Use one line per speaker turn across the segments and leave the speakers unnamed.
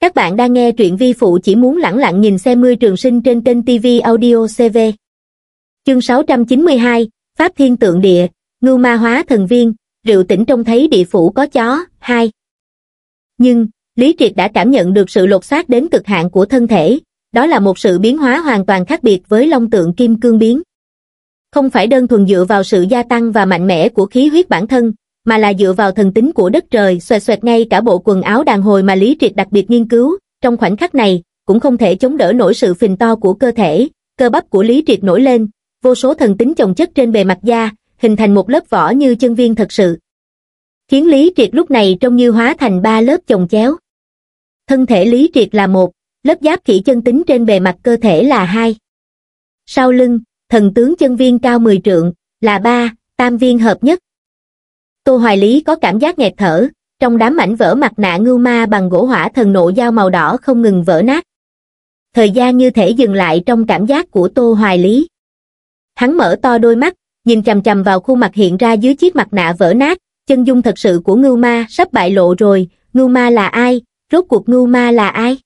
Các bạn đang nghe truyện vi phụ chỉ muốn lẳng lặng nhìn xem mươi trường sinh trên kênh TV Audio CV. Chương 692, Pháp Thiên Tượng Địa, Ngưu Ma Hóa Thần Viên, Rượu Tỉnh trông thấy địa phủ có chó, hai. Nhưng, Lý Triệt đã cảm nhận được sự lột xác đến cực hạn của thân thể, đó là một sự biến hóa hoàn toàn khác biệt với long tượng kim cương biến. Không phải đơn thuần dựa vào sự gia tăng và mạnh mẽ của khí huyết bản thân, mà là dựa vào thần tính của đất trời xoẹt xoẹt ngay cả bộ quần áo đàn hồi mà Lý Triệt đặc biệt nghiên cứu, trong khoảnh khắc này, cũng không thể chống đỡ nổi sự phình to của cơ thể, cơ bắp của Lý Triệt nổi lên, vô số thần tính chồng chất trên bề mặt da, hình thành một lớp vỏ như chân viên thật sự. Khiến Lý Triệt lúc này trông như hóa thành ba lớp chồng chéo. Thân thể Lý Triệt là một, lớp giáp kỹ chân tính trên bề mặt cơ thể là hai. Sau lưng, thần tướng chân viên cao 10 trượng, là ba, tam viên hợp nhất, tô hoài lý có cảm giác nghẹt thở trong đám mảnh vỡ mặt nạ ngưu ma bằng gỗ hỏa thần nộ dao màu đỏ không ngừng vỡ nát thời gian như thể dừng lại trong cảm giác của tô hoài lý hắn mở to đôi mắt nhìn chằm chằm vào khuôn mặt hiện ra dưới chiếc mặt nạ vỡ nát chân dung thật sự của ngưu ma sắp bại lộ rồi ngưu ma là ai rốt cuộc ngưu ma là ai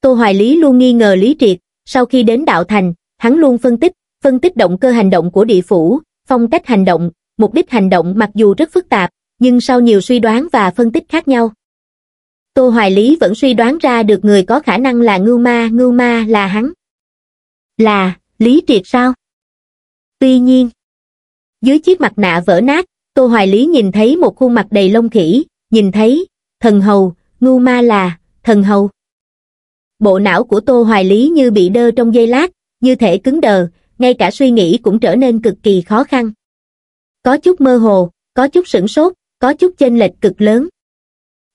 tô hoài lý luôn nghi ngờ lý triệt sau khi đến đạo thành hắn luôn phân tích phân tích động cơ hành động của địa phủ phong cách hành động mục đích hành động mặc dù rất phức tạp, nhưng sau nhiều suy đoán và phân tích khác nhau. Tô Hoài Lý vẫn suy đoán ra được người có khả năng là Ngưu Ma, Ngưu Ma là hắn. Là, Lý Triệt sao? Tuy nhiên, dưới chiếc mặt nạ vỡ nát, Tô Hoài Lý nhìn thấy một khuôn mặt đầy lông khỉ, nhìn thấy, thần hầu, Ngưu Ma là, thần hầu. Bộ não của Tô Hoài Lý như bị đơ trong giây lát, như thể cứng đờ, ngay cả suy nghĩ cũng trở nên cực kỳ khó khăn có chút mơ hồ, có chút sửng sốt, có chút chênh lệch cực lớn.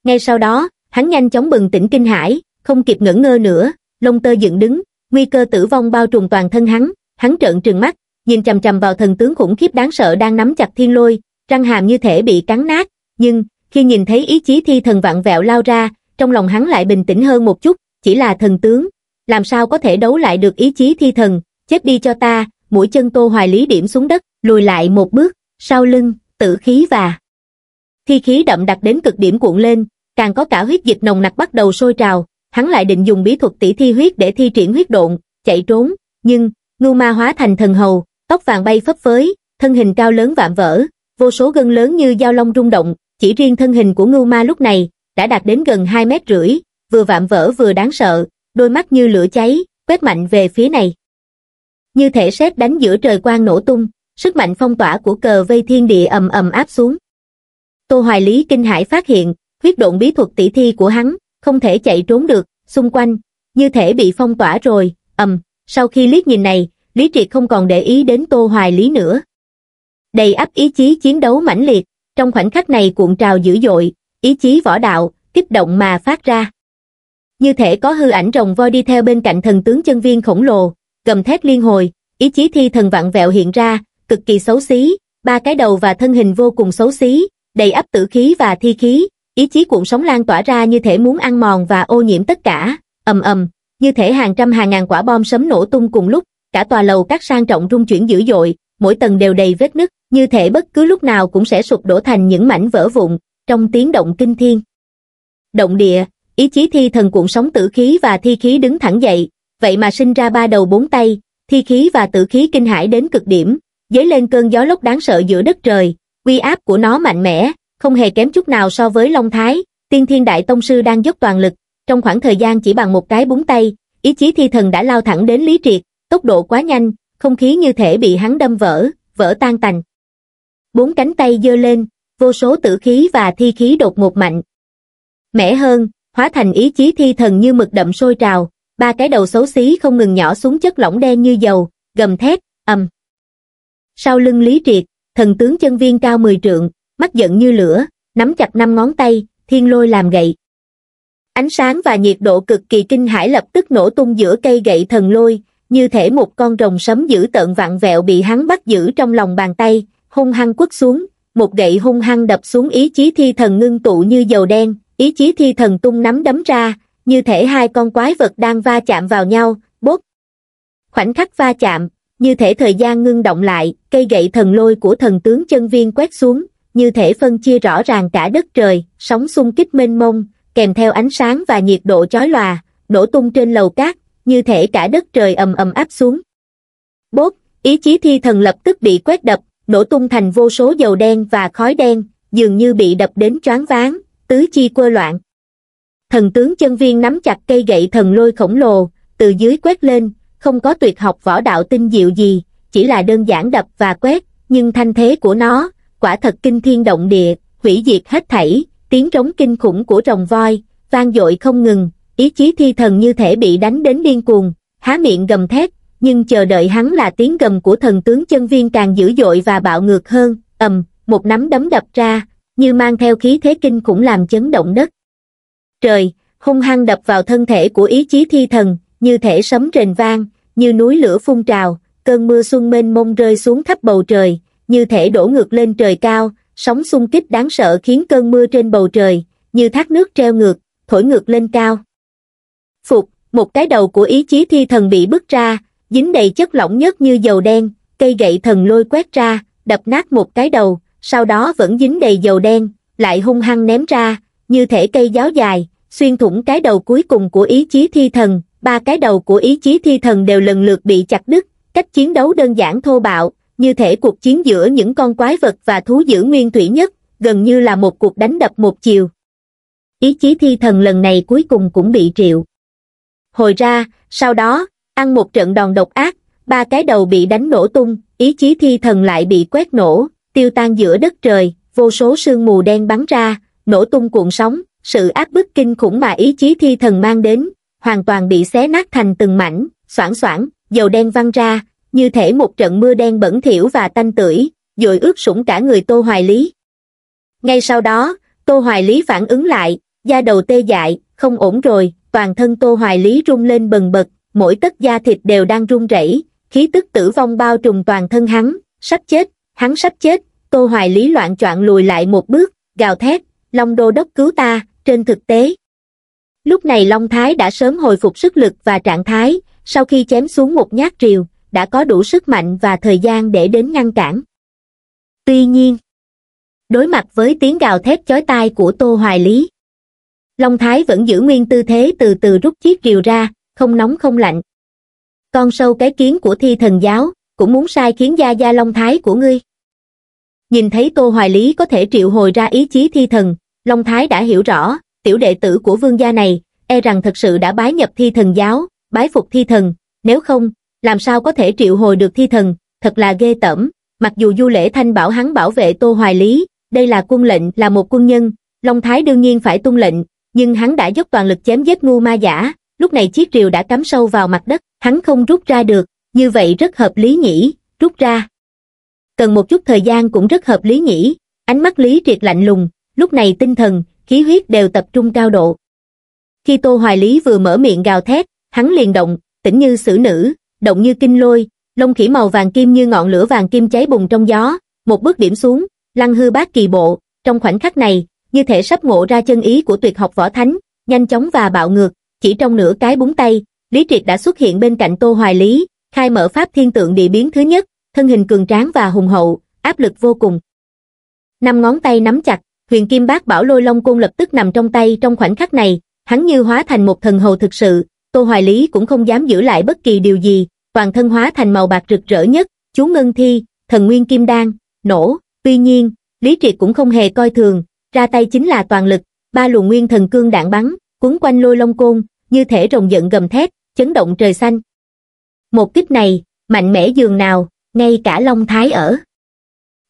Ngay sau đó, hắn nhanh chóng bừng tỉnh kinh hãi, không kịp ngẩn ngơ nữa, lông tơ dựng đứng, nguy cơ tử vong bao trùm toàn thân hắn, hắn trợn trừng mắt, nhìn chằm chằm vào thần tướng khủng khiếp đáng sợ đang nắm chặt thiên lôi, răng hàm như thể bị cắn nát, nhưng khi nhìn thấy ý chí thi thần vặn vẹo lao ra, trong lòng hắn lại bình tĩnh hơn một chút, chỉ là thần tướng, làm sao có thể đấu lại được ý chí thi thần, chết đi cho ta, mũi chân Tô Hoài Lý điểm xuống đất, lùi lại một bước sau lưng, tử khí và thi khí đậm đặc đến cực điểm cuộn lên, càng có cả huyết dịch nồng nặc bắt đầu sôi trào, hắn lại định dùng bí thuật tỷ thi huyết để thi triển huyết độn, chạy trốn, nhưng, ngưu ma hóa thành thần hầu, tóc vàng bay phấp phới, thân hình cao lớn vạm vỡ, vô số gân lớn như dao long rung động, chỉ riêng thân hình của ngưu ma lúc này, đã đạt đến gần 2 mét rưỡi, vừa vạm vỡ vừa đáng sợ, đôi mắt như lửa cháy, quét mạnh về phía này. Như thể sét đánh giữa trời quang nổ tung sức mạnh phong tỏa của cờ vây thiên địa ầm ầm áp xuống. Tô Hoài Lý kinh hãi phát hiện, huyết độn bí thuật tỷ thi của hắn, không thể chạy trốn được, xung quanh, như thể bị phong tỏa rồi, ầm, sau khi liếc nhìn này, Lý Triệt không còn để ý đến Tô Hoài Lý nữa. Đầy ắp ý chí chiến đấu mãnh liệt, trong khoảnh khắc này cuộn trào dữ dội, ý chí võ đạo, kích động mà phát ra. Như thể có hư ảnh rồng voi đi theo bên cạnh thần tướng chân viên khổng lồ, gầm thét liên hồi, ý chí thi thần vặn vẹo hiện ra, cực kỳ xấu xí, ba cái đầu và thân hình vô cùng xấu xí, đầy ấp tử khí và thi khí, ý chí cuộn sóng lan tỏa ra như thể muốn ăn mòn và ô nhiễm tất cả, ầm ầm, như thể hàng trăm hàng ngàn quả bom sấm nổ tung cùng lúc, cả tòa lầu các sang trọng rung chuyển dữ dội, mỗi tầng đều đầy vết nứt, như thể bất cứ lúc nào cũng sẽ sụp đổ thành những mảnh vỡ vụn, trong tiếng động kinh thiên. Động địa, ý chí thi thần cuộn sóng tử khí và thi khí đứng thẳng dậy, vậy mà sinh ra ba đầu bốn tay, thi khí và tử khí kinh hãi đến cực điểm, dấy lên cơn gió lốc đáng sợ giữa đất trời, uy áp của nó mạnh mẽ, không hề kém chút nào so với Long Thái, Tiên Thiên Đại Tông Sư đang dốc toàn lực, trong khoảng thời gian chỉ bằng một cái búng tay, ý chí thi thần đã lao thẳng đến Lý Triệt, tốc độ quá nhanh, không khí như thể bị hắn đâm vỡ, vỡ tan tành. Bốn cánh tay dơ lên, vô số tử khí và thi khí đột ngột mạnh. Mẻ hơn, hóa thành ý chí thi thần như mực đậm sôi trào, ba cái đầu xấu xí không ngừng nhỏ xuống chất lỏng đen như dầu, gầm thét, ầm sau lưng Lý Triệt, thần tướng chân viên cao 10 trượng, mắt giận như lửa, nắm chặt năm ngón tay, thiên lôi làm gậy. Ánh sáng và nhiệt độ cực kỳ kinh hải lập tức nổ tung giữa cây gậy thần lôi, như thể một con rồng sấm dữ tợn vạn vẹo bị hắn bắt giữ trong lòng bàn tay, hung hăng quất xuống, một gậy hung hăng đập xuống ý chí thi thần ngưng tụ như dầu đen, ý chí thi thần tung nắm đấm ra, như thể hai con quái vật đang va chạm vào nhau, bốt. Khoảnh khắc va chạm, như thể thời gian ngưng động lại, cây gậy thần lôi của thần tướng chân viên quét xuống, như thể phân chia rõ ràng cả đất trời, sóng xung kích mênh mông, kèm theo ánh sáng và nhiệt độ chói lòa, nổ tung trên lầu cát, như thể cả đất trời ầm ầm áp xuống. Bốt, ý chí thi thần lập tức bị quét đập, nổ tung thành vô số dầu đen và khói đen, dường như bị đập đến choáng váng, tứ chi quơ loạn. Thần tướng chân viên nắm chặt cây gậy thần lôi khổng lồ, từ dưới quét lên, không có tuyệt học võ đạo tinh diệu gì, chỉ là đơn giản đập và quét, nhưng thanh thế của nó, quả thật kinh thiên động địa, hủy diệt hết thảy, tiếng trống kinh khủng của rồng voi, vang dội không ngừng, ý chí thi thần như thể bị đánh đến điên cuồng, há miệng gầm thét, nhưng chờ đợi hắn là tiếng gầm của thần tướng chân viên càng dữ dội và bạo ngược hơn, ầm, một nắm đấm đập ra, như mang theo khí thế kinh khủng làm chấn động đất. Trời, hung hăng đập vào thân thể của ý chí thi thần, như thể sấm rền vang, như núi lửa phun trào, cơn mưa xuân mênh mông rơi xuống khắp bầu trời, như thể đổ ngược lên trời cao, sóng xung kích đáng sợ khiến cơn mưa trên bầu trời, như thác nước treo ngược, thổi ngược lên cao. Phục, một cái đầu của ý chí thi thần bị bứt ra, dính đầy chất lỏng nhất như dầu đen, cây gậy thần lôi quét ra, đập nát một cái đầu, sau đó vẫn dính đầy dầu đen, lại hung hăng ném ra, như thể cây giáo dài, xuyên thủng cái đầu cuối cùng của ý chí thi thần, ba cái đầu của ý chí thi thần đều lần lượt bị chặt đứt, cách chiến đấu đơn giản thô bạo, như thể cuộc chiến giữa những con quái vật và thú dữ nguyên thủy nhất, gần như là một cuộc đánh đập một chiều. Ý chí thi thần lần này cuối cùng cũng bị triệu. Hồi ra, sau đó, ăn một trận đòn độc ác, ba cái đầu bị đánh nổ tung, ý chí thi thần lại bị quét nổ, tiêu tan giữa đất trời, vô số sương mù đen bắn ra, nổ tung cuộn sóng, sự áp bức kinh khủng mà ý chí thi thần mang đến, hoàn toàn bị xé nát thành từng mảnh, xoảng xoảng, dầu đen văng ra, như thể một trận mưa đen bẩn thỉu và tanh tưởi, dội ướt sũng cả người Tô Hoài Lý. Ngay sau đó, Tô Hoài Lý phản ứng lại, da đầu tê dại, không ổn rồi, toàn thân Tô Hoài Lý rung lên bần bật, mỗi tấc da thịt đều đang run rẩy, khí tức tử vong bao trùm toàn thân hắn, sắp chết, hắn sắp chết, Tô Hoài Lý loạn choạng lùi lại một bước, gào thét, Long Đô Đốc cứu ta, trên thực tế. Lúc này Long Thái đã sớm hồi phục sức lực và trạng thái, sau khi chém xuống một nhát triều đã có đủ sức mạnh và thời gian để đến ngăn cản. Tuy nhiên, đối mặt với tiếng gào thét chói tai của Tô Hoài Lý, Long Thái vẫn giữ nguyên tư thế từ từ rút chiếc triều ra, không nóng không lạnh. Con sâu cái kiến của thi thần giáo, cũng muốn sai khiến gia gia Long Thái của ngươi. Nhìn thấy Tô Hoài Lý có thể triệu hồi ra ý chí thi thần, Long Thái đã hiểu rõ, tiểu đệ tử của vương gia này, e rằng thật sự đã bái nhập thi thần giáo, bái phục thi thần, nếu không, làm sao có thể triệu hồi được thi thần, thật là ghê tởm. Mặc dù Du Lễ Thanh bảo hắn bảo vệ Tô Hoài Lý, đây là quân lệnh, là một quân nhân, Long Thái đương nhiên phải tung lệnh, nhưng hắn đã dốc toàn lực chém giết ngu ma giả, lúc này chiếc rìu đã cắm sâu vào mặt đất, hắn không rút ra được, như vậy rất hợp lý nhỉ, rút ra. Cần một chút thời gian cũng rất hợp lý nhỉ, ánh mắt Lý Triệt lạnh lùng, lúc này tinh thần, khí huyết đều tập trung cao độ. Khi Tô Hoài Lý vừa mở miệng gào thét, hắn liền động, tĩnh như xử nữ, động như kinh lôi, lông khỉ màu vàng kim như ngọn lửa vàng kim cháy bùng trong gió, một bước điểm xuống, lăng hư bát kỳ bộ, trong khoảnh khắc này, như thể sắp ngộ ra chân ý của tuyệt học võ thánh, nhanh chóng và bạo ngược, chỉ trong nửa cái búng tay, Lý Triệt đã xuất hiện bên cạnh Tô Hoài Lý, khai mở pháp thiên tượng địa biến thứ nhất, thân hình cường tráng và hùng hậu, áp lực vô cùng. Năm ngón tay nắm chặt, huyền kim Bác bảo lôi long cung lập tức nằm trong tay trong khoảnh khắc này, hắn như hóa thành một thần hầu thực sự, Tô Hoài Lý cũng không dám giữ lại bất kỳ điều gì, toàn thân hóa thành màu bạc rực rỡ nhất, chú ngân thi, thần nguyên kim đan, nổ, tuy nhiên, Lý Triệt cũng không hề coi thường, ra tay chính là toàn lực, ba luồng nguyên thần cương đạn bắn, cuốn quanh lôi long côn, như thể rồng giận gầm thét, chấn động trời xanh. Một kích này, mạnh mẽ dường nào, ngay cả Long Thái ở.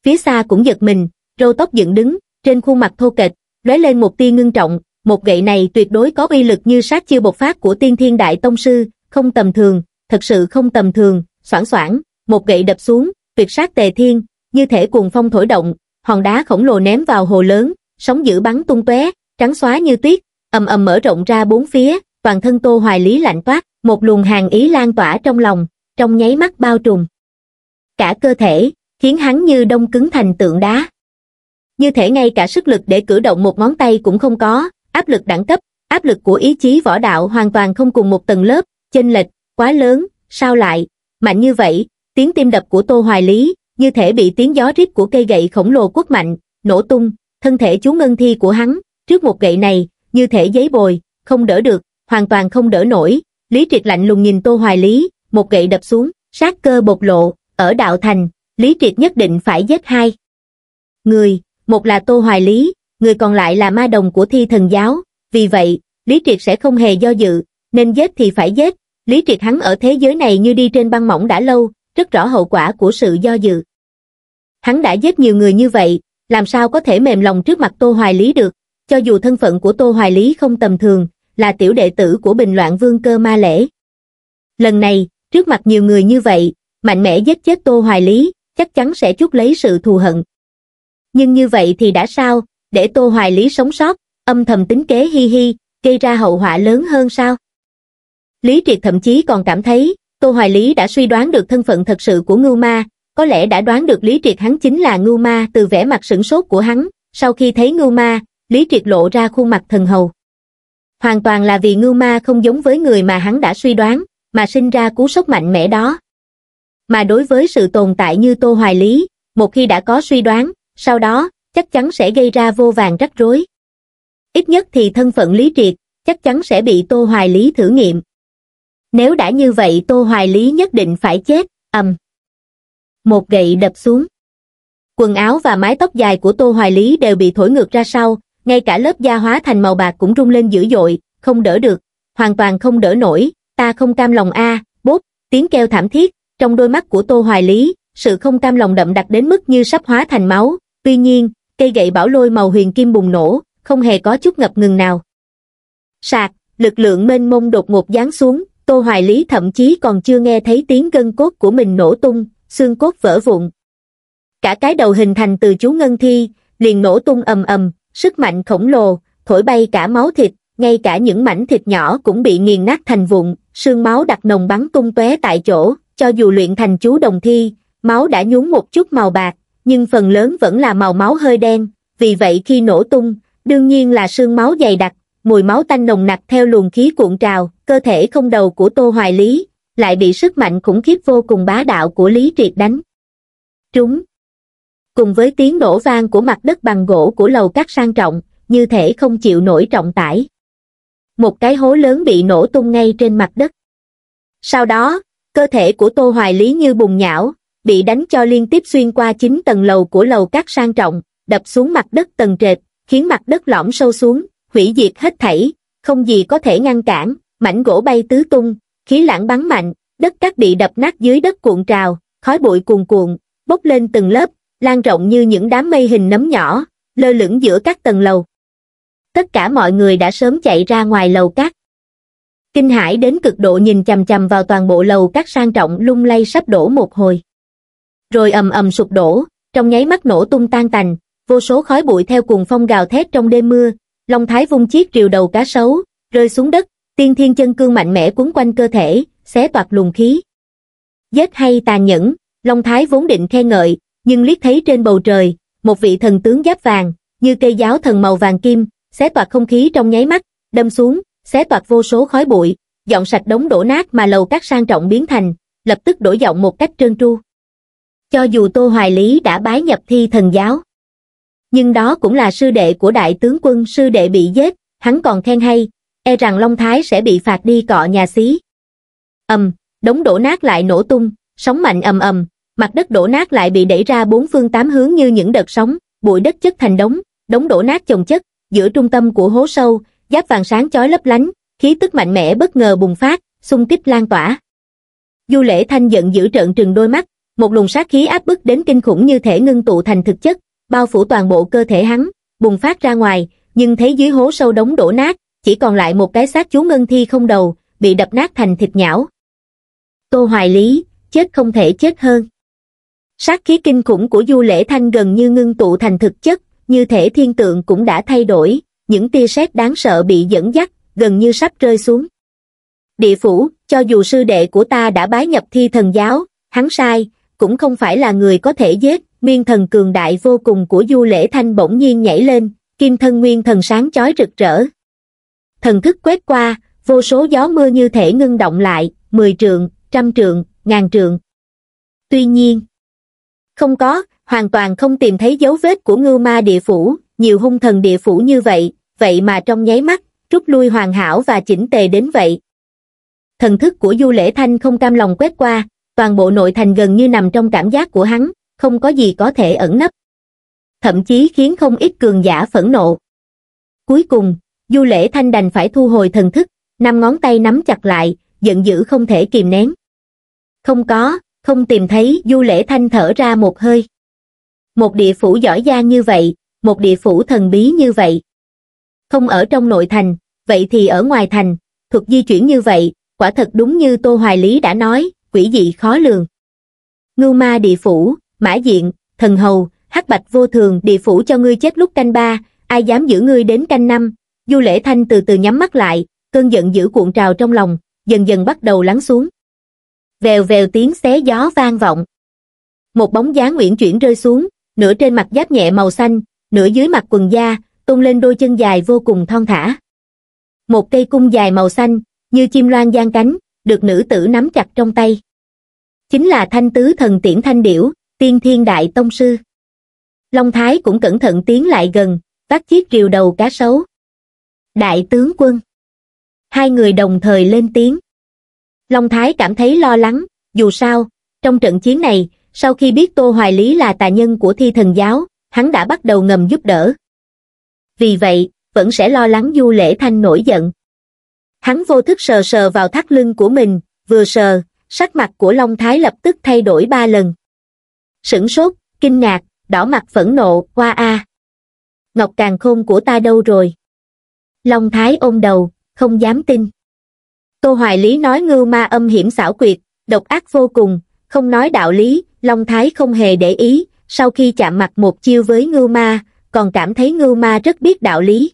Phía xa cũng giật mình, râu tóc dựng đứng, trên khuôn mặt thô kệch, lóe lên một tia ngưng trọng, một gậy này tuyệt đối có uy lực như sát chiêu bộc phát của tiên thiên đại tông sư, không tầm thường, thật sự không tầm thường, soảng soảng, một gậy đập xuống, tuyệt sát tề thiên, như thể cuồng phong thổi động, hòn đá khổng lồ ném vào hồ lớn, sóng dữ bắn tung tóe, trắng xóa như tuyết, ầm ầm mở rộng ra bốn phía, toàn thân Tô Hoài Lý lạnh toát, một luồng hàn ý lan tỏa trong lòng, trong nháy mắt bao trùm. Cả cơ thể, khiến hắn như đông cứng thành tượng đá như thể ngay cả sức lực để cử động một ngón tay cũng không có, áp lực đẳng cấp, áp lực của ý chí võ đạo hoàn toàn không cùng một tầng lớp, chênh lệch, quá lớn, sao lại, mạnh như vậy, tiếng tim đập của Tô Hoài Lý, như thể bị tiếng gió rít của cây gậy khổng lồ quốc mạnh, nổ tung, thân thể chú ngân thi của hắn, trước một gậy này, như thể giấy bồi, không đỡ được, hoàn toàn không đỡ nổi, Lý Triệt lạnh lùng nhìn Tô Hoài Lý, một gậy đập xuống, sát cơ bộc lộ, ở đạo thành, Lý Triệt nhất định phải giết hai. Người, một là Tô Hoài Lý, người còn lại là ma đồng của thi thần giáo, vì vậy, Lý Triệt sẽ không hề do dự, nên giết thì phải giết, Lý Triệt hắn ở thế giới này như đi trên băng mỏng đã lâu, rất rõ hậu quả của sự do dự. Hắn đã giết nhiều người như vậy, làm sao có thể mềm lòng trước mặt Tô Hoài Lý được, cho dù thân phận của Tô Hoài Lý không tầm thường, là tiểu đệ tử của Bình Loạn Vương Cơ Ma Lễ. Lần này, trước mặt nhiều người như vậy, mạnh mẽ giết chết Tô Hoài Lý, chắc chắn sẽ chút lấy sự thù hận nhưng như vậy thì đã sao để tô hoài lý sống sót âm thầm tính kế hi hi gây ra hậu họa lớn hơn sao lý triệt thậm chí còn cảm thấy tô hoài lý đã suy đoán được thân phận thật sự của ngưu ma có lẽ đã đoán được lý triệt hắn chính là ngưu ma từ vẻ mặt sửng sốt của hắn sau khi thấy ngưu ma lý triệt lộ ra khuôn mặt thần hầu hoàn toàn là vì ngưu ma không giống với người mà hắn đã suy đoán mà sinh ra cú sốc mạnh mẽ đó mà đối với sự tồn tại như tô hoài lý một khi đã có suy đoán sau đó, chắc chắn sẽ gây ra vô vàng rắc rối. Ít nhất thì thân phận Lý Triệt, chắc chắn sẽ bị Tô Hoài Lý thử nghiệm. Nếu đã như vậy Tô Hoài Lý nhất định phải chết, ầm. Một gậy đập xuống. Quần áo và mái tóc dài của Tô Hoài Lý đều bị thổi ngược ra sau, ngay cả lớp da hóa thành màu bạc cũng rung lên dữ dội, không đỡ được, hoàn toàn không đỡ nổi, ta không cam lòng a, à, bốp, tiếng kêu thảm thiết, trong đôi mắt của Tô Hoài Lý, sự không cam lòng đậm đặc đến mức như sắp hóa thành máu, Tuy nhiên, cây gậy bảo lôi màu huyền kim bùng nổ, không hề có chút ngập ngừng nào. Sạc, lực lượng mênh mông đột ngột giáng xuống, Tô Hoài Lý thậm chí còn chưa nghe thấy tiếng gân cốt của mình nổ tung, xương cốt vỡ vụn. Cả cái đầu hình thành từ chú ngân thi, liền nổ tung ầm ầm, sức mạnh khổng lồ, thổi bay cả máu thịt, ngay cả những mảnh thịt nhỏ cũng bị nghiền nát thành vụn, xương máu đặc nồng bắn tung tóe tại chỗ, cho dù luyện thành chú đồng thi, máu đã nhuốm một chút màu bạc, nhưng phần lớn vẫn là màu máu hơi đen, vì vậy khi nổ tung, đương nhiên là sương máu dày đặc, mùi máu tanh nồng nặc theo luồng khí cuộn trào, cơ thể không đầu của Tô Hoài Lý, lại bị sức mạnh khủng khiếp vô cùng bá đạo của Lý Triệt đánh. Trúng Cùng với tiếng nổ vang của mặt đất bằng gỗ của lầu các sang trọng, như thể không chịu nổi trọng tải. Một cái hố lớn bị nổ tung ngay trên mặt đất. Sau đó, cơ thể của Tô Hoài Lý như bùng nhão, bị đánh cho liên tiếp xuyên qua chín tầng lầu của lầu các sang trọng, đập xuống mặt đất tầng trệt, khiến mặt đất lõm sâu xuống, hủy diệt hết thảy, không gì có thể ngăn cản, mảnh gỗ bay tứ tung, khí lãng bắn mạnh, đất cát bị đập nát dưới đất cuộn trào, khói bụi cuồn cuộn, bốc lên từng lớp, lan rộng như những đám mây hình nấm nhỏ, lơ lửng giữa các tầng lầu. Tất cả mọi người đã sớm chạy ra ngoài lầu cát. Kinh hải đến cực độ nhìn chằm chằm vào toàn bộ lầu các sang trọng lung lay sắp đổ một hồi rồi ầm ầm sụp đổ, trong nháy mắt nổ tung tan tành, vô số khói bụi theo cuồng phong gào thét trong đêm mưa, Long Thái vung chiếc rìu đầu cá sấu, rơi xuống đất, tiên thiên chân cương mạnh mẽ quấn quanh cơ thể, xé toạc luồng khí. Giết hay tàn nhẫn, Long Thái vốn định khen ngợi, nhưng liếc thấy trên bầu trời, một vị thần tướng giáp vàng, như cây giáo thần màu vàng kim, xé toạc không khí trong nháy mắt, đâm xuống, xé toạc vô số khói bụi, dọn sạch đống đổ nát mà lầu các sang trọng biến thành, lập tức đổi giọng một cách trơn tru cho dù tô hoài lý đã bái nhập thi thần giáo nhưng đó cũng là sư đệ của đại tướng quân sư đệ bị giết hắn còn khen hay e rằng long thái sẽ bị phạt đi cọ nhà xí ầm đống đổ nát lại nổ tung sóng mạnh ầm ầm mặt đất đổ nát lại bị đẩy ra bốn phương tám hướng như những đợt sóng bụi đất chất thành đống đống đổ nát chồng chất giữa trung tâm của hố sâu giáp vàng sáng chói lấp lánh khí tức mạnh mẽ bất ngờ bùng phát xung kích lan tỏa du lễ thanh giận giữ trợn trừng đôi mắt một luồng sát khí áp bức đến kinh khủng như thể ngưng tụ thành thực chất, bao phủ toàn bộ cơ thể hắn, bùng phát ra ngoài, nhưng thấy dưới hố sâu đống đổ nát, chỉ còn lại một cái xác chú ngân thi không đầu, bị đập nát thành thịt nhão. Tô Hoài Lý, chết không thể chết hơn. Sát khí kinh khủng của Du Lễ Thanh gần như ngưng tụ thành thực chất, như thể thiên tượng cũng đã thay đổi, những tia sét đáng sợ bị dẫn dắt, gần như sắp rơi xuống. Địa phủ, cho dù sư đệ của ta đã bái nhập thi thần giáo, hắn sai, cũng không phải là người có thể giết, nguyên thần cường đại vô cùng của Du Lễ Thanh bỗng nhiên nhảy lên, kim thân nguyên thần sáng chói rực rỡ. Thần thức quét qua, vô số gió mưa như thể ngưng động lại, mười trượng, trăm trượng, ngàn trượng. Tuy nhiên, không có, hoàn toàn không tìm thấy dấu vết của ngưu ma địa phủ, nhiều hung thần địa phủ như vậy, vậy mà trong nháy mắt, rút lui hoàn hảo và chỉnh tề đến vậy. Thần thức của Du Lễ Thanh không cam lòng quét qua, toàn bộ nội thành gần như nằm trong cảm giác của hắn không có gì có thể ẩn nấp thậm chí khiến không ít cường giả phẫn nộ cuối cùng du lễ thanh đành phải thu hồi thần thức năm ngón tay nắm chặt lại giận dữ không thể kìm nén không có không tìm thấy du lễ thanh thở ra một hơi một địa phủ giỏi giang như vậy một địa phủ thần bí như vậy không ở trong nội thành vậy thì ở ngoài thành thuật di chuyển như vậy quả thật đúng như tô hoài lý đã nói quỷ dị khó lường. Ngưu ma địa phủ, mã diện, thần hầu, hắc bạch vô thường địa phủ cho ngươi chết lúc canh ba, ai dám giữ ngươi đến canh năm. Du lễ thanh từ từ nhắm mắt lại, cơn giận giữ cuộn trào trong lòng, dần dần bắt đầu lắng xuống. Vèo vèo tiếng xé gió vang vọng. Một bóng dáng nguyễn chuyển rơi xuống, nửa trên mặt giáp nhẹ màu xanh, nửa dưới mặt quần da, tung lên đôi chân dài vô cùng thon thả. Một cây cung dài màu xanh, như chim loan giang cánh, được nữ tử nắm chặt trong tay. Chính là thanh tứ thần tiễn thanh điểu, tiên thiên đại tông sư. Long Thái cũng cẩn thận tiến lại gần, vác chiếc rìu đầu cá sấu. Đại tướng quân. Hai người đồng thời lên tiếng. Long Thái cảm thấy lo lắng, dù sao, trong trận chiến này, sau khi biết Tô Hoài Lý là tà nhân của thi thần giáo, hắn đã bắt đầu ngầm giúp đỡ. Vì vậy, vẫn sẽ lo lắng Du Lễ Thanh nổi giận hắn vô thức sờ sờ vào thắt lưng của mình vừa sờ sắc mặt của long thái lập tức thay đổi ba lần sửng sốt kinh ngạc đỏ mặt phẫn nộ Qua a ngọc càng khôn của ta đâu rồi long thái ôm đầu không dám tin tô hoài lý nói ngưu ma âm hiểm xảo quyệt độc ác vô cùng không nói đạo lý long thái không hề để ý sau khi chạm mặt một chiêu với ngưu ma còn cảm thấy ngưu ma rất biết đạo lý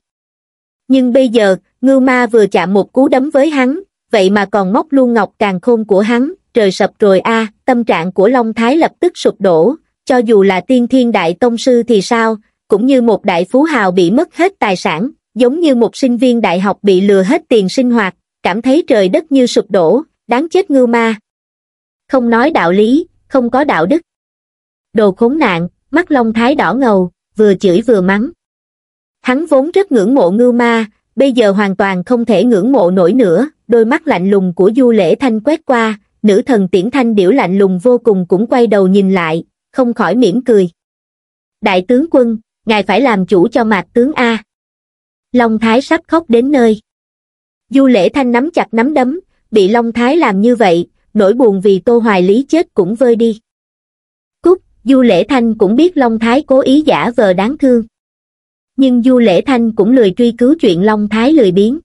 nhưng bây giờ ngưu ma vừa chạm một cú đấm với hắn vậy mà còn móc luôn ngọc càng khôn của hắn trời sập rồi a tâm trạng của long thái lập tức sụp đổ cho dù là tiên thiên đại tông sư thì sao cũng như một đại phú hào bị mất hết tài sản giống như một sinh viên đại học bị lừa hết tiền sinh hoạt cảm thấy trời đất như sụp đổ đáng chết ngưu ma không nói đạo lý không có đạo đức đồ khốn nạn mắt long thái đỏ ngầu vừa chửi vừa mắng hắn vốn rất ngưỡng mộ ngưu ma bây giờ hoàn toàn không thể ngưỡng mộ nổi nữa đôi mắt lạnh lùng của du lễ thanh quét qua nữ thần tiễn thanh điểu lạnh lùng vô cùng cũng quay đầu nhìn lại không khỏi mỉm cười đại tướng quân ngài phải làm chủ cho mạc tướng a long thái sắp khóc đến nơi du lễ thanh nắm chặt nắm đấm bị long thái làm như vậy nỗi buồn vì tô hoài lý chết cũng vơi đi cúc du lễ thanh cũng biết long thái cố ý giả vờ đáng thương nhưng du lễ thanh cũng lười truy cứu chuyện long thái lười biến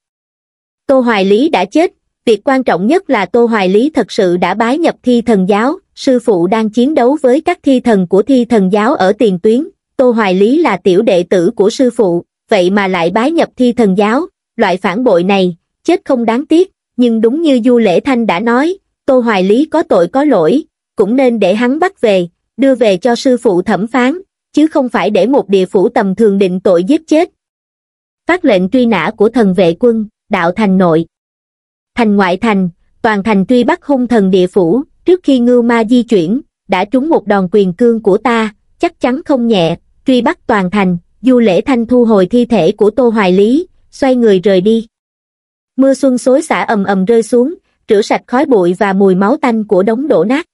tô hoài lý đã chết việc quan trọng nhất là tô hoài lý thật sự đã bái nhập thi thần giáo sư phụ đang chiến đấu với các thi thần của thi thần giáo ở tiền tuyến tô hoài lý là tiểu đệ tử của sư phụ vậy mà lại bái nhập thi thần giáo loại phản bội này chết không đáng tiếc nhưng đúng như du lễ thanh đã nói tô hoài lý có tội có lỗi cũng nên để hắn bắt về đưa về cho sư phụ thẩm phán chứ không phải để một địa phủ tầm thường định tội giết chết. Phát lệnh truy nã của thần vệ quân, đạo thành nội. Thành ngoại thành, toàn thành truy bắt hung thần địa phủ, trước khi ngưu ma di chuyển, đã trúng một đòn quyền cương của ta, chắc chắn không nhẹ, truy bắt toàn thành, du lễ thanh thu hồi thi thể của Tô Hoài Lý, xoay người rời đi. Mưa xuân xối xả ầm ầm rơi xuống, rửa sạch khói bụi và mùi máu tanh của đống đổ nát.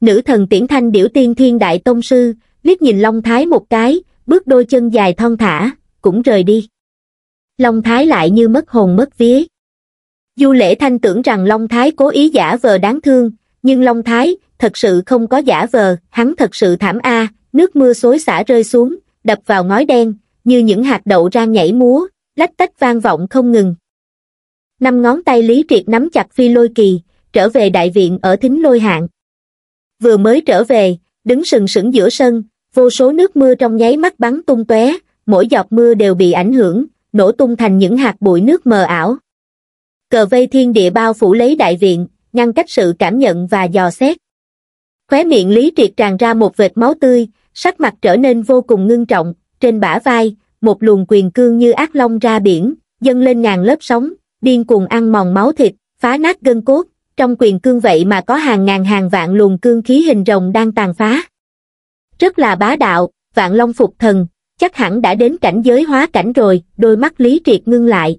Nữ thần tiễn thanh điểu tiên thiên đại tông sư, liếc nhìn Long Thái một cái, bước đôi chân dài thon thả, cũng rời đi. Long Thái lại như mất hồn mất vía. Du Lễ Thanh tưởng rằng Long Thái cố ý giả vờ đáng thương, nhưng Long Thái thật sự không có giả vờ, hắn thật sự thảm a, nước mưa xối xả rơi xuống, đập vào ngói đen, như những hạt đậu rang nhảy múa, lách tách vang vọng không ngừng. Năm ngón tay Lý Triệt nắm chặt phi lôi kỳ, trở về đại viện ở thính lôi hạng. Vừa mới trở về, đứng sừng sững giữa sân, vô số nước mưa trong nháy mắt bắn tung tóe mỗi giọt mưa đều bị ảnh hưởng nổ tung thành những hạt bụi nước mờ ảo cờ vây thiên địa bao phủ lấy đại viện ngăn cách sự cảm nhận và dò xét khóe miệng lý triệt tràn ra một vệt máu tươi sắc mặt trở nên vô cùng ngưng trọng trên bả vai một luồng quyền cương như ác long ra biển dâng lên ngàn lớp sóng điên cuồng ăn mòn máu thịt phá nát gân cốt trong quyền cương vậy mà có hàng ngàn hàng vạn luồng cương khí hình rồng đang tàn phá rất là bá đạo, vạn long phục thần, chắc hẳn đã đến cảnh giới hóa cảnh rồi, đôi mắt Lý Triệt ngưng lại.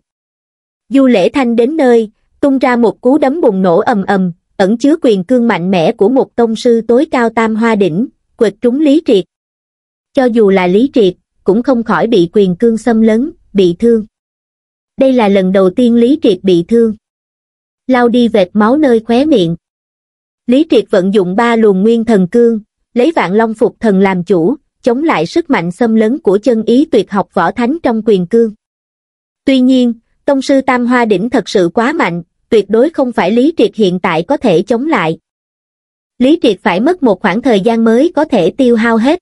Du Lễ Thanh đến nơi, tung ra một cú đấm bùng nổ ầm ầm, ẩn chứa quyền cương mạnh mẽ của một tông sư tối cao tam hoa đỉnh, quật trúng Lý Triệt. Cho dù là Lý Triệt, cũng không khỏi bị quyền cương xâm lấn, bị thương. Đây là lần đầu tiên Lý Triệt bị thương. Lao đi vệt máu nơi khóe miệng. Lý Triệt vận dụng ba luồng nguyên thần cương, lấy vạn long phục thần làm chủ, chống lại sức mạnh xâm lấn của chân ý tuyệt học võ thánh trong quyền cương. Tuy nhiên, tông sư Tam Hoa Đỉnh thật sự quá mạnh, tuyệt đối không phải Lý Triệt hiện tại có thể chống lại. Lý Triệt phải mất một khoảng thời gian mới có thể tiêu hao hết.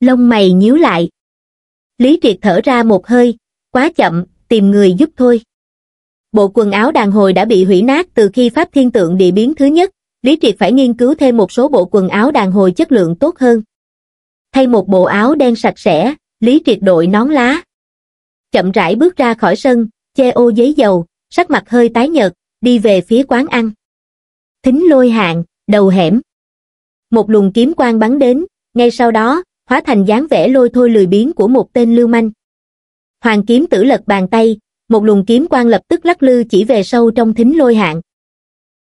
Lông mày nhíu lại. Lý Triệt thở ra một hơi, quá chậm, tìm người giúp thôi. Bộ quần áo đàn hồi đã bị hủy nát từ khi Pháp Thiên Tượng địa biến thứ nhất, Lý Triệt phải nghiên cứu thêm một số bộ quần áo đàn hồi chất lượng tốt hơn. Thay một bộ áo đen sạch sẽ, Lý Triệt đội nón lá. Chậm rãi bước ra khỏi sân, che ô giấy dầu, sắc mặt hơi tái nhợt, đi về phía quán ăn. Thính lôi hạng, đầu hẻm. Một luồng kiếm quang bắn đến, ngay sau đó, hóa thành dáng vẻ lôi thôi lười biếng của một tên lưu manh. Hoàng kiếm tử lật bàn tay, một luồng kiếm quang lập tức lắc lư chỉ về sâu trong thính lôi hạng.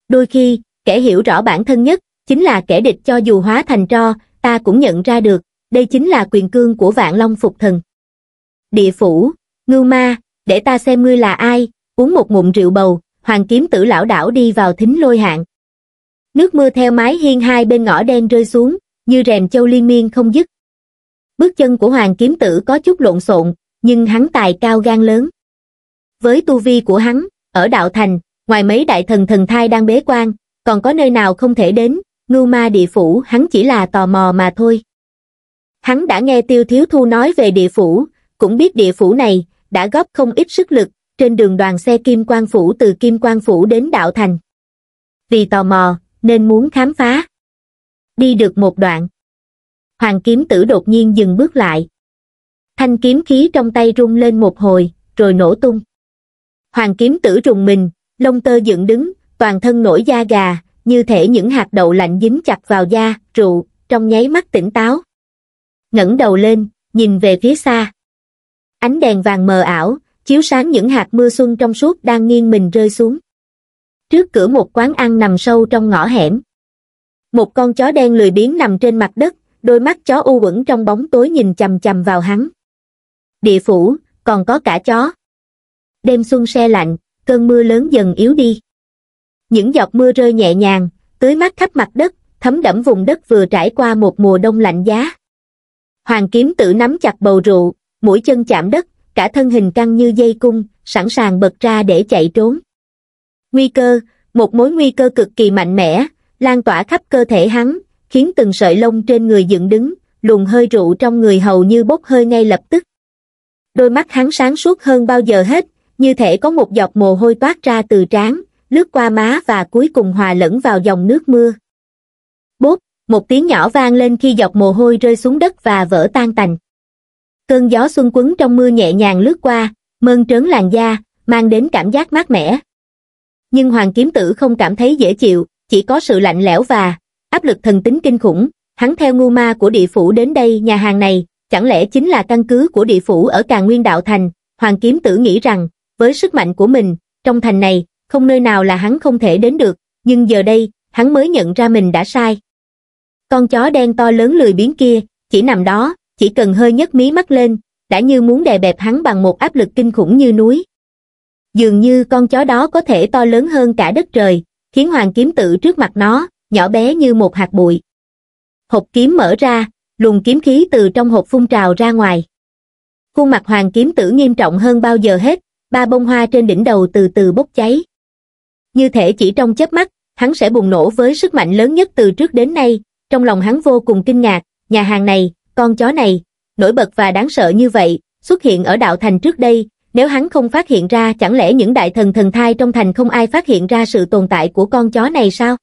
Đôi khi, kẻ hiểu rõ bản thân nhất, chính là kẻ địch cho dù hóa thành tro, ta cũng nhận ra được, đây chính là quyền cương của vạn long phục thần. Địa phủ, ngưu ma, để ta xem ngươi là ai, uống một ngụm rượu bầu, hoàng kiếm tử lão đảo đi vào thính lôi hạng. Nước mưa theo mái hiên hai bên ngõ đen rơi xuống, như rèm châu liên miên không dứt. Bước chân của hoàng kiếm tử có chút lộn xộn, nhưng hắn tài cao gan lớn. Với tu vi của hắn, ở đạo thành, ngoài mấy đại thần thần thai đang bế quan, còn có nơi nào không thể đến, ngưu ma địa phủ hắn chỉ là tò mò mà thôi. Hắn đã nghe Tiêu Thiếu Thu nói về địa phủ, cũng biết địa phủ này đã góp không ít sức lực trên đường đoàn xe Kim Quang Phủ từ Kim Quang Phủ đến Đạo Thành. Vì tò mò, nên muốn khám phá. Đi được một đoạn. Hoàng kiếm tử đột nhiên dừng bước lại. Thanh kiếm khí trong tay rung lên một hồi, rồi nổ tung. Hoàng kiếm tử rùng mình, lông tơ dựng đứng, toàn thân nổi da gà như thể những hạt đậu lạnh dính chặt vào da rượu trong nháy mắt tỉnh táo ngẩng đầu lên nhìn về phía xa ánh đèn vàng mờ ảo chiếu sáng những hạt mưa xuân trong suốt đang nghiêng mình rơi xuống trước cửa một quán ăn nằm sâu trong ngõ hẻm một con chó đen lười biếng nằm trên mặt đất đôi mắt chó u uẩn trong bóng tối nhìn chầm chầm vào hắn địa phủ còn có cả chó đêm xuân xe lạnh cơn mưa lớn dần yếu đi những giọt mưa rơi nhẹ nhàng tưới mát khắp mặt đất thấm đẫm vùng đất vừa trải qua một mùa đông lạnh giá hoàng kiếm tự nắm chặt bầu rượu mũi chân chạm đất cả thân hình căng như dây cung sẵn sàng bật ra để chạy trốn nguy cơ một mối nguy cơ cực kỳ mạnh mẽ lan tỏa khắp cơ thể hắn khiến từng sợi lông trên người dựng đứng luồng hơi rượu trong người hầu như bốc hơi ngay lập tức đôi mắt hắn sáng suốt hơn bao giờ hết như thể có một giọt mồ hôi toát ra từ trán lướt qua má và cuối cùng hòa lẫn vào dòng nước mưa. Bốp, một tiếng nhỏ vang lên khi dọc mồ hôi rơi xuống đất và vỡ tan tành. Cơn gió xuân quấn trong mưa nhẹ nhàng lướt qua, mơn trớn làn da, mang đến cảm giác mát mẻ. Nhưng Hoàng Kiếm Tử không cảm thấy dễ chịu, chỉ có sự lạnh lẽo và áp lực thần tính kinh khủng. Hắn theo ngu ma của địa phủ đến đây nhà hàng này, chẳng lẽ chính là căn cứ của địa phủ ở Càng Nguyên Đạo Thành. Hoàng Kiếm Tử nghĩ rằng, với sức mạnh của mình, trong thành này, không nơi nào là hắn không thể đến được, nhưng giờ đây, hắn mới nhận ra mình đã sai. Con chó đen to lớn lười biến kia, chỉ nằm đó, chỉ cần hơi nhấc mí mắt lên, đã như muốn đè bẹp hắn bằng một áp lực kinh khủng như núi. Dường như con chó đó có thể to lớn hơn cả đất trời, khiến hoàng kiếm tự trước mặt nó, nhỏ bé như một hạt bụi. Hộp kiếm mở ra, luồng kiếm khí từ trong hộp phun trào ra ngoài. Khuôn mặt hoàng kiếm tử nghiêm trọng hơn bao giờ hết, ba bông hoa trên đỉnh đầu từ từ bốc cháy. Như thể chỉ trong chớp mắt, hắn sẽ bùng nổ với sức mạnh lớn nhất từ trước đến nay, trong lòng hắn vô cùng kinh ngạc, nhà hàng này, con chó này, nổi bật và đáng sợ như vậy, xuất hiện ở đạo thành trước đây, nếu hắn không phát hiện ra chẳng lẽ những đại thần thần thai trong thành không ai phát hiện ra sự tồn tại của con chó này sao?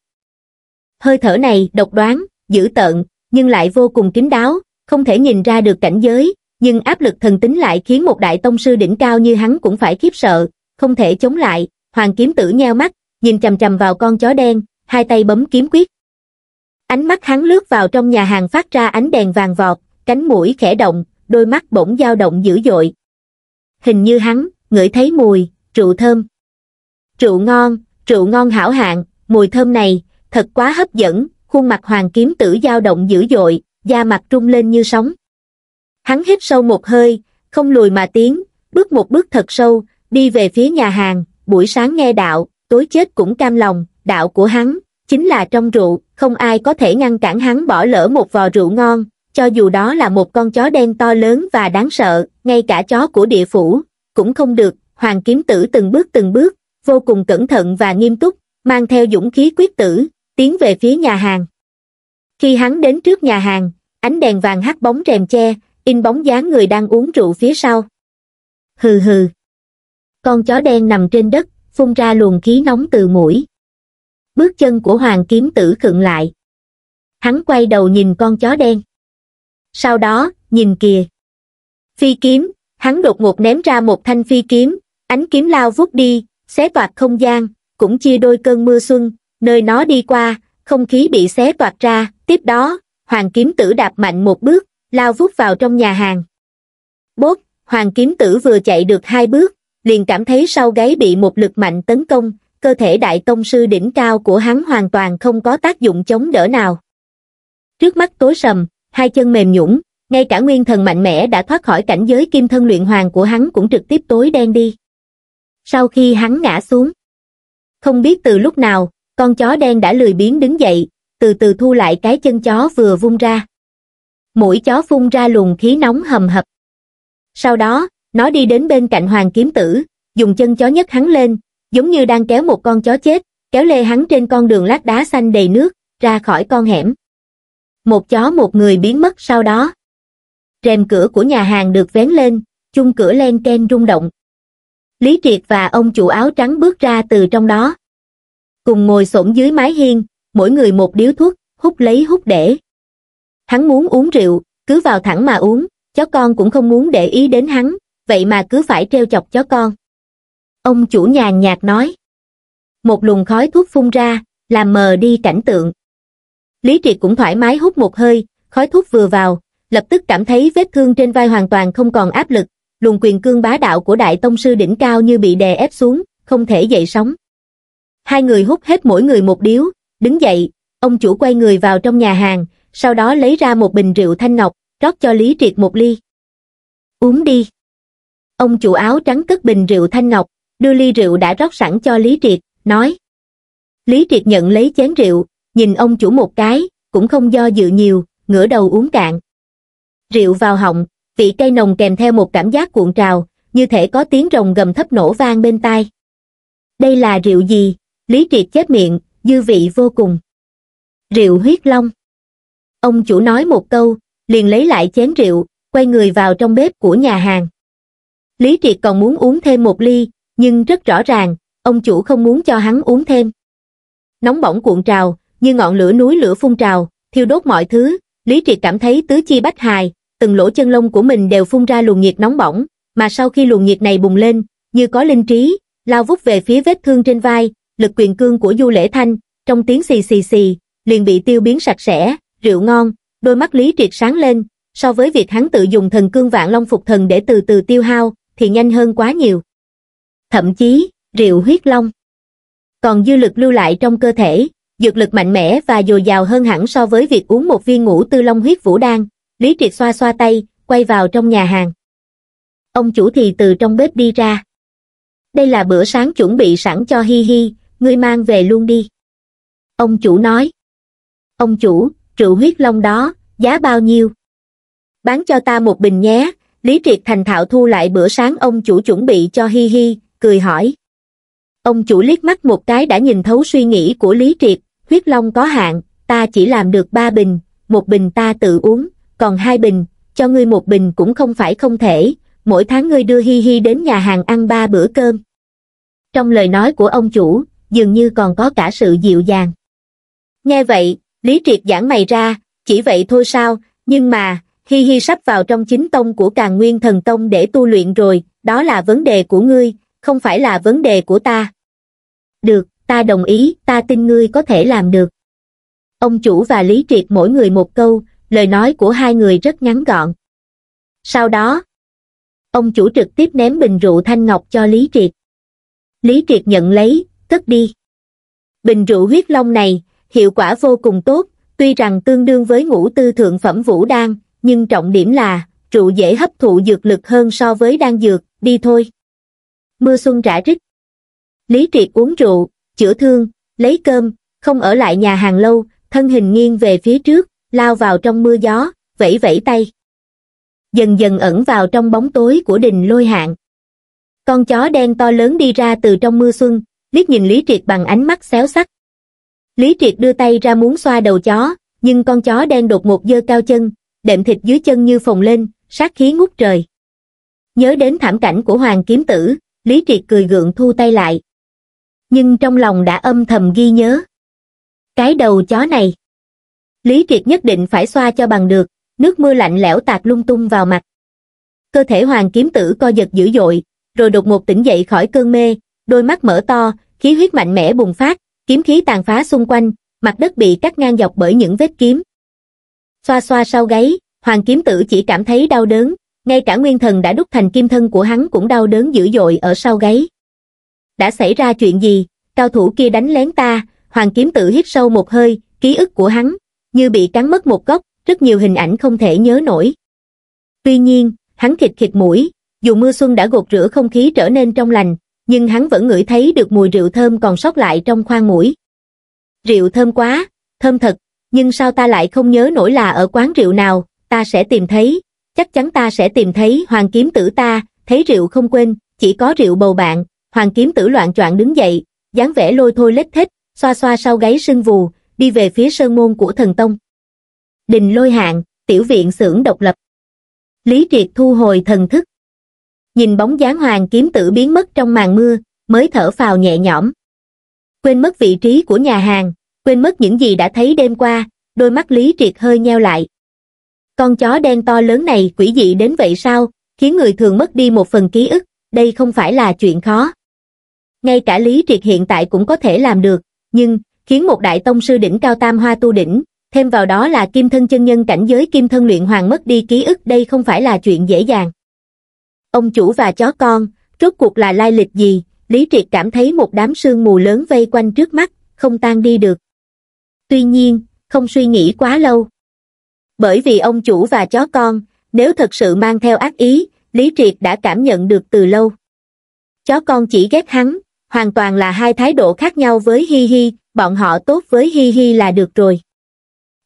Hơi thở này độc đoán, dữ tợn, nhưng lại vô cùng kín đáo, không thể nhìn ra được cảnh giới, nhưng áp lực thần tính lại khiến một đại tông sư đỉnh cao như hắn cũng phải khiếp sợ, không thể chống lại, hoàng kiếm tử nheo mắt, nhìn chầm chầm vào con chó đen, hai tay bấm kiếm quyết. Ánh mắt hắn lướt vào trong nhà hàng phát ra ánh đèn vàng vọt, cánh mũi khẽ động, đôi mắt bỗng dao động dữ dội. Hình như hắn, ngửi thấy mùi, rượu thơm. Rượu ngon, rượu ngon hảo hạng, mùi thơm này, thật quá hấp dẫn, khuôn mặt hoàng kiếm tử dao động dữ dội, da mặt trung lên như sóng. Hắn hít sâu một hơi, không lùi mà tiến, bước một bước thật sâu, đi về phía nhà hàng, buổi sáng nghe đạo, tối chết cũng cam lòng, đạo của hắn, chính là trong rượu, không ai có thể ngăn cản hắn bỏ lỡ một vò rượu ngon, cho dù đó là một con chó đen to lớn và đáng sợ, ngay cả chó của địa phủ, cũng không được, hoàng kiếm tử từng bước từng bước, vô cùng cẩn thận và nghiêm túc, mang theo dũng khí quyết tử, tiến về phía nhà hàng. Khi hắn đến trước nhà hàng, ánh đèn vàng hắt bóng rèm che, in bóng dáng người đang uống rượu phía sau. Hừ hừ. Con chó đen nằm trên đất, phun ra luồng khí nóng từ mũi. Bước chân của hoàng kiếm tử khựng lại. Hắn quay đầu nhìn con chó đen. Sau đó, nhìn kìa. Phi kiếm, hắn đột ngột ném ra một thanh phi kiếm, ánh kiếm lao vút đi, xé toạc không gian, cũng chia đôi cơn mưa xuân, nơi nó đi qua, không khí bị xé toạc ra, tiếp đó, hoàng kiếm tử đạp mạnh một bước, lao vút vào trong nhà hàng. Bốt, hoàng kiếm tử vừa chạy được hai bước, liền cảm thấy sau gáy bị một lực mạnh tấn công cơ thể đại tông sư đỉnh cao của hắn hoàn toàn không có tác dụng chống đỡ nào trước mắt tối sầm hai chân mềm nhũng ngay cả nguyên thần mạnh mẽ đã thoát khỏi cảnh giới kim thân luyện hoàng của hắn cũng trực tiếp tối đen đi sau khi hắn ngã xuống không biết từ lúc nào con chó đen đã lười biến đứng dậy từ từ thu lại cái chân chó vừa vung ra mũi chó phun ra luồng khí nóng hầm hập sau đó nó đi đến bên cạnh hoàng kiếm tử, dùng chân chó nhấc hắn lên, giống như đang kéo một con chó chết, kéo lê hắn trên con đường lát đá xanh đầy nước, ra khỏi con hẻm. Một chó một người biến mất sau đó. Rèm cửa của nhà hàng được vén lên, chung cửa len ken rung động. Lý Triệt và ông chủ áo trắng bước ra từ trong đó. Cùng ngồi xổm dưới mái hiên, mỗi người một điếu thuốc, hút lấy hút để. Hắn muốn uống rượu, cứ vào thẳng mà uống, chó con cũng không muốn để ý đến hắn, vậy mà cứ phải treo chọc chó con. Ông chủ nhàn nhạt nói. Một luồng khói thuốc phun ra, làm mờ đi cảnh tượng. Lý Triệt cũng thoải mái hút một hơi, khói thuốc vừa vào, lập tức cảm thấy vết thương trên vai hoàn toàn không còn áp lực, luồng quyền cương bá đạo của Đại Tông Sư đỉnh cao như bị đè ép xuống, không thể dậy sóng. Hai người hút hết mỗi người một điếu, đứng dậy, ông chủ quay người vào trong nhà hàng, sau đó lấy ra một bình rượu thanh ngọc, rót cho Lý Triệt một ly. Uống đi ông chủ áo trắng cất bình rượu thanh ngọc, đưa ly rượu đã rót sẵn cho Lý Triệt, nói. Lý Triệt nhận lấy chén rượu, nhìn ông chủ một cái, cũng không do dự nhiều, ngửa đầu uống cạn. Rượu vào họng, vị cay nồng kèm theo một cảm giác cuộn trào, như thể có tiếng rồng gầm thấp nổ vang bên tai. Đây là rượu gì? Lý Triệt chép miệng, dư vị vô cùng. Rượu huyết long. Ông chủ nói một câu, liền lấy lại chén rượu, quay người vào trong bếp của nhà hàng. Lý Triệt còn muốn uống thêm một ly, nhưng rất rõ ràng, ông chủ không muốn cho hắn uống thêm. Nóng bỏng cuộn trào, như ngọn lửa núi lửa phun trào, thiêu đốt mọi thứ, Lý Triệt cảm thấy tứ chi bách hài, từng lỗ chân lông của mình đều phun ra luồng nhiệt nóng bỏng, mà sau khi luồng nhiệt này bùng lên, như có linh trí, lao vút về phía vết thương trên vai, lực quyền cương của Du Lễ Thanh, trong tiếng xì xì xì, liền bị tiêu biến sạch sẽ, rượu ngon, đôi mắt Lý Triệt sáng lên, so với việc hắn tự dùng thần cương vạn long phục thần để từ từ tiêu hao, thì nhanh hơn quá nhiều. Thậm chí, rượu huyết long. Còn dư lực lưu lại trong cơ thể, dược lực mạnh mẽ và dồi dào hơn hẳn so với việc uống một viên ngũ tư long huyết vũ đan, Lý Triệt xoa xoa tay, quay vào trong nhà hàng. Ông chủ thì từ trong bếp đi ra. Đây là bữa sáng chuẩn bị sẵn cho Hi Hi, ngươi mang về luôn đi. Ông chủ nói. Ông chủ, rượu huyết long đó, giá bao nhiêu? Bán cho ta một bình nhé, Lý Triệt thành thạo thu lại bữa sáng ông chủ chuẩn bị cho Hi Hi, cười hỏi. Ông chủ liếc mắt một cái đã nhìn thấu suy nghĩ của Lý Triệt, huyết long có hạn, ta chỉ làm được ba bình, một bình ta tự uống, còn hai bình, cho ngươi một bình cũng không phải không thể, mỗi tháng ngươi đưa Hi Hi đến nhà hàng ăn ba bữa cơm. Trong lời nói của ông chủ, dường như còn có cả sự dịu dàng. Nghe vậy, Lý Triệt giãn mày ra, chỉ vậy thôi sao, nhưng mà, hi hi sắp vào trong chính tông của càng nguyên thần tông để tu luyện rồi đó là vấn đề của ngươi không phải là vấn đề của ta được ta đồng ý ta tin ngươi có thể làm được ông chủ và lý triệt mỗi người một câu lời nói của hai người rất ngắn gọn sau đó ông chủ trực tiếp ném bình rượu thanh ngọc cho lý triệt lý triệt nhận lấy cất đi bình rượu huyết long này hiệu quả vô cùng tốt tuy rằng tương đương với ngũ tư thượng phẩm vũ đan nhưng trọng điểm là, trụ dễ hấp thụ dược lực hơn so với đan dược, đi thôi. Mưa xuân rã rít. Lý Triệt uống rượu, chữa thương, lấy cơm, không ở lại nhà hàng lâu, thân hình nghiêng về phía trước, lao vào trong mưa gió, vẫy vẫy tay. Dần dần ẩn vào trong bóng tối của đình lôi hạng. Con chó đen to lớn đi ra từ trong mưa xuân, liếc nhìn Lý Triệt bằng ánh mắt xéo sắc. Lý Triệt đưa tay ra muốn xoa đầu chó, nhưng con chó đen đột ngột giơ cao chân, đệm thịt dưới chân như phồng lên, sát khí ngút trời. Nhớ đến thảm cảnh của Hoàng Kiếm Tử, Lý Triệt cười gượng thu tay lại. Nhưng trong lòng đã âm thầm ghi nhớ. Cái đầu chó này. Lý Triệt nhất định phải xoa cho bằng được, nước mưa lạnh lẽo tạt lung tung vào mặt. Cơ thể Hoàng Kiếm Tử co giật dữ dội, rồi đột ngột tỉnh dậy khỏi cơn mê, đôi mắt mở to, khí huyết mạnh mẽ bùng phát, kiếm khí tàn phá xung quanh, mặt đất bị cắt ngang dọc bởi những vết kiếm, xoa xoa sau gáy, hoàng kiếm tử chỉ cảm thấy đau đớn, ngay cả nguyên thần đã đúc thành kim thân của hắn cũng đau đớn dữ dội ở sau gáy. Đã xảy ra chuyện gì, cao thủ kia đánh lén ta, hoàng kiếm tử hít sâu một hơi, ký ức của hắn, như bị cắn mất một góc, rất nhiều hình ảnh không thể nhớ nổi. Tuy nhiên, hắn khịt khịt mũi, dù mưa xuân đã gột rửa không khí trở nên trong lành, nhưng hắn vẫn ngửi thấy được mùi rượu thơm còn sót lại trong khoang mũi. Rượu thơm quá, thơm thật, nhưng sao ta lại không nhớ nổi là ở quán rượu nào, ta sẽ tìm thấy, chắc chắn ta sẽ tìm thấy hoàng kiếm tử ta, thấy rượu không quên, chỉ có rượu bầu bạn, hoàng kiếm tử loạn choạng đứng dậy, dáng vẻ lôi thôi lết thích, xoa xoa sau gáy sưng vù, đi về phía sơn môn của thần tông. Đình lôi hạng, tiểu viện xưởng độc lập. Lý Triệt thu hồi thần thức. Nhìn bóng dáng hoàng kiếm tử biến mất trong màn mưa, mới thở phào nhẹ nhõm. Quên mất vị trí của nhà hàng, quên mất những gì đã thấy đêm qua đôi mắt lý triệt hơi nheo lại con chó đen to lớn này quỷ dị đến vậy sao khiến người thường mất đi một phần ký ức đây không phải là chuyện khó ngay cả lý triệt hiện tại cũng có thể làm được nhưng khiến một đại tông sư đỉnh cao tam hoa tu đỉnh thêm vào đó là kim thân chân nhân cảnh giới kim thân luyện hoàng mất đi ký ức đây không phải là chuyện dễ dàng ông chủ và chó con rốt cuộc là lai lịch gì lý triệt cảm thấy một đám sương mù lớn vây quanh trước mắt không tan đi được tuy nhiên, không suy nghĩ quá lâu. Bởi vì ông chủ và chó con, nếu thật sự mang theo ác ý, Lý Triệt đã cảm nhận được từ lâu. Chó con chỉ ghét hắn, hoàn toàn là hai thái độ khác nhau với Hi Hi, bọn họ tốt với Hi Hi là được rồi.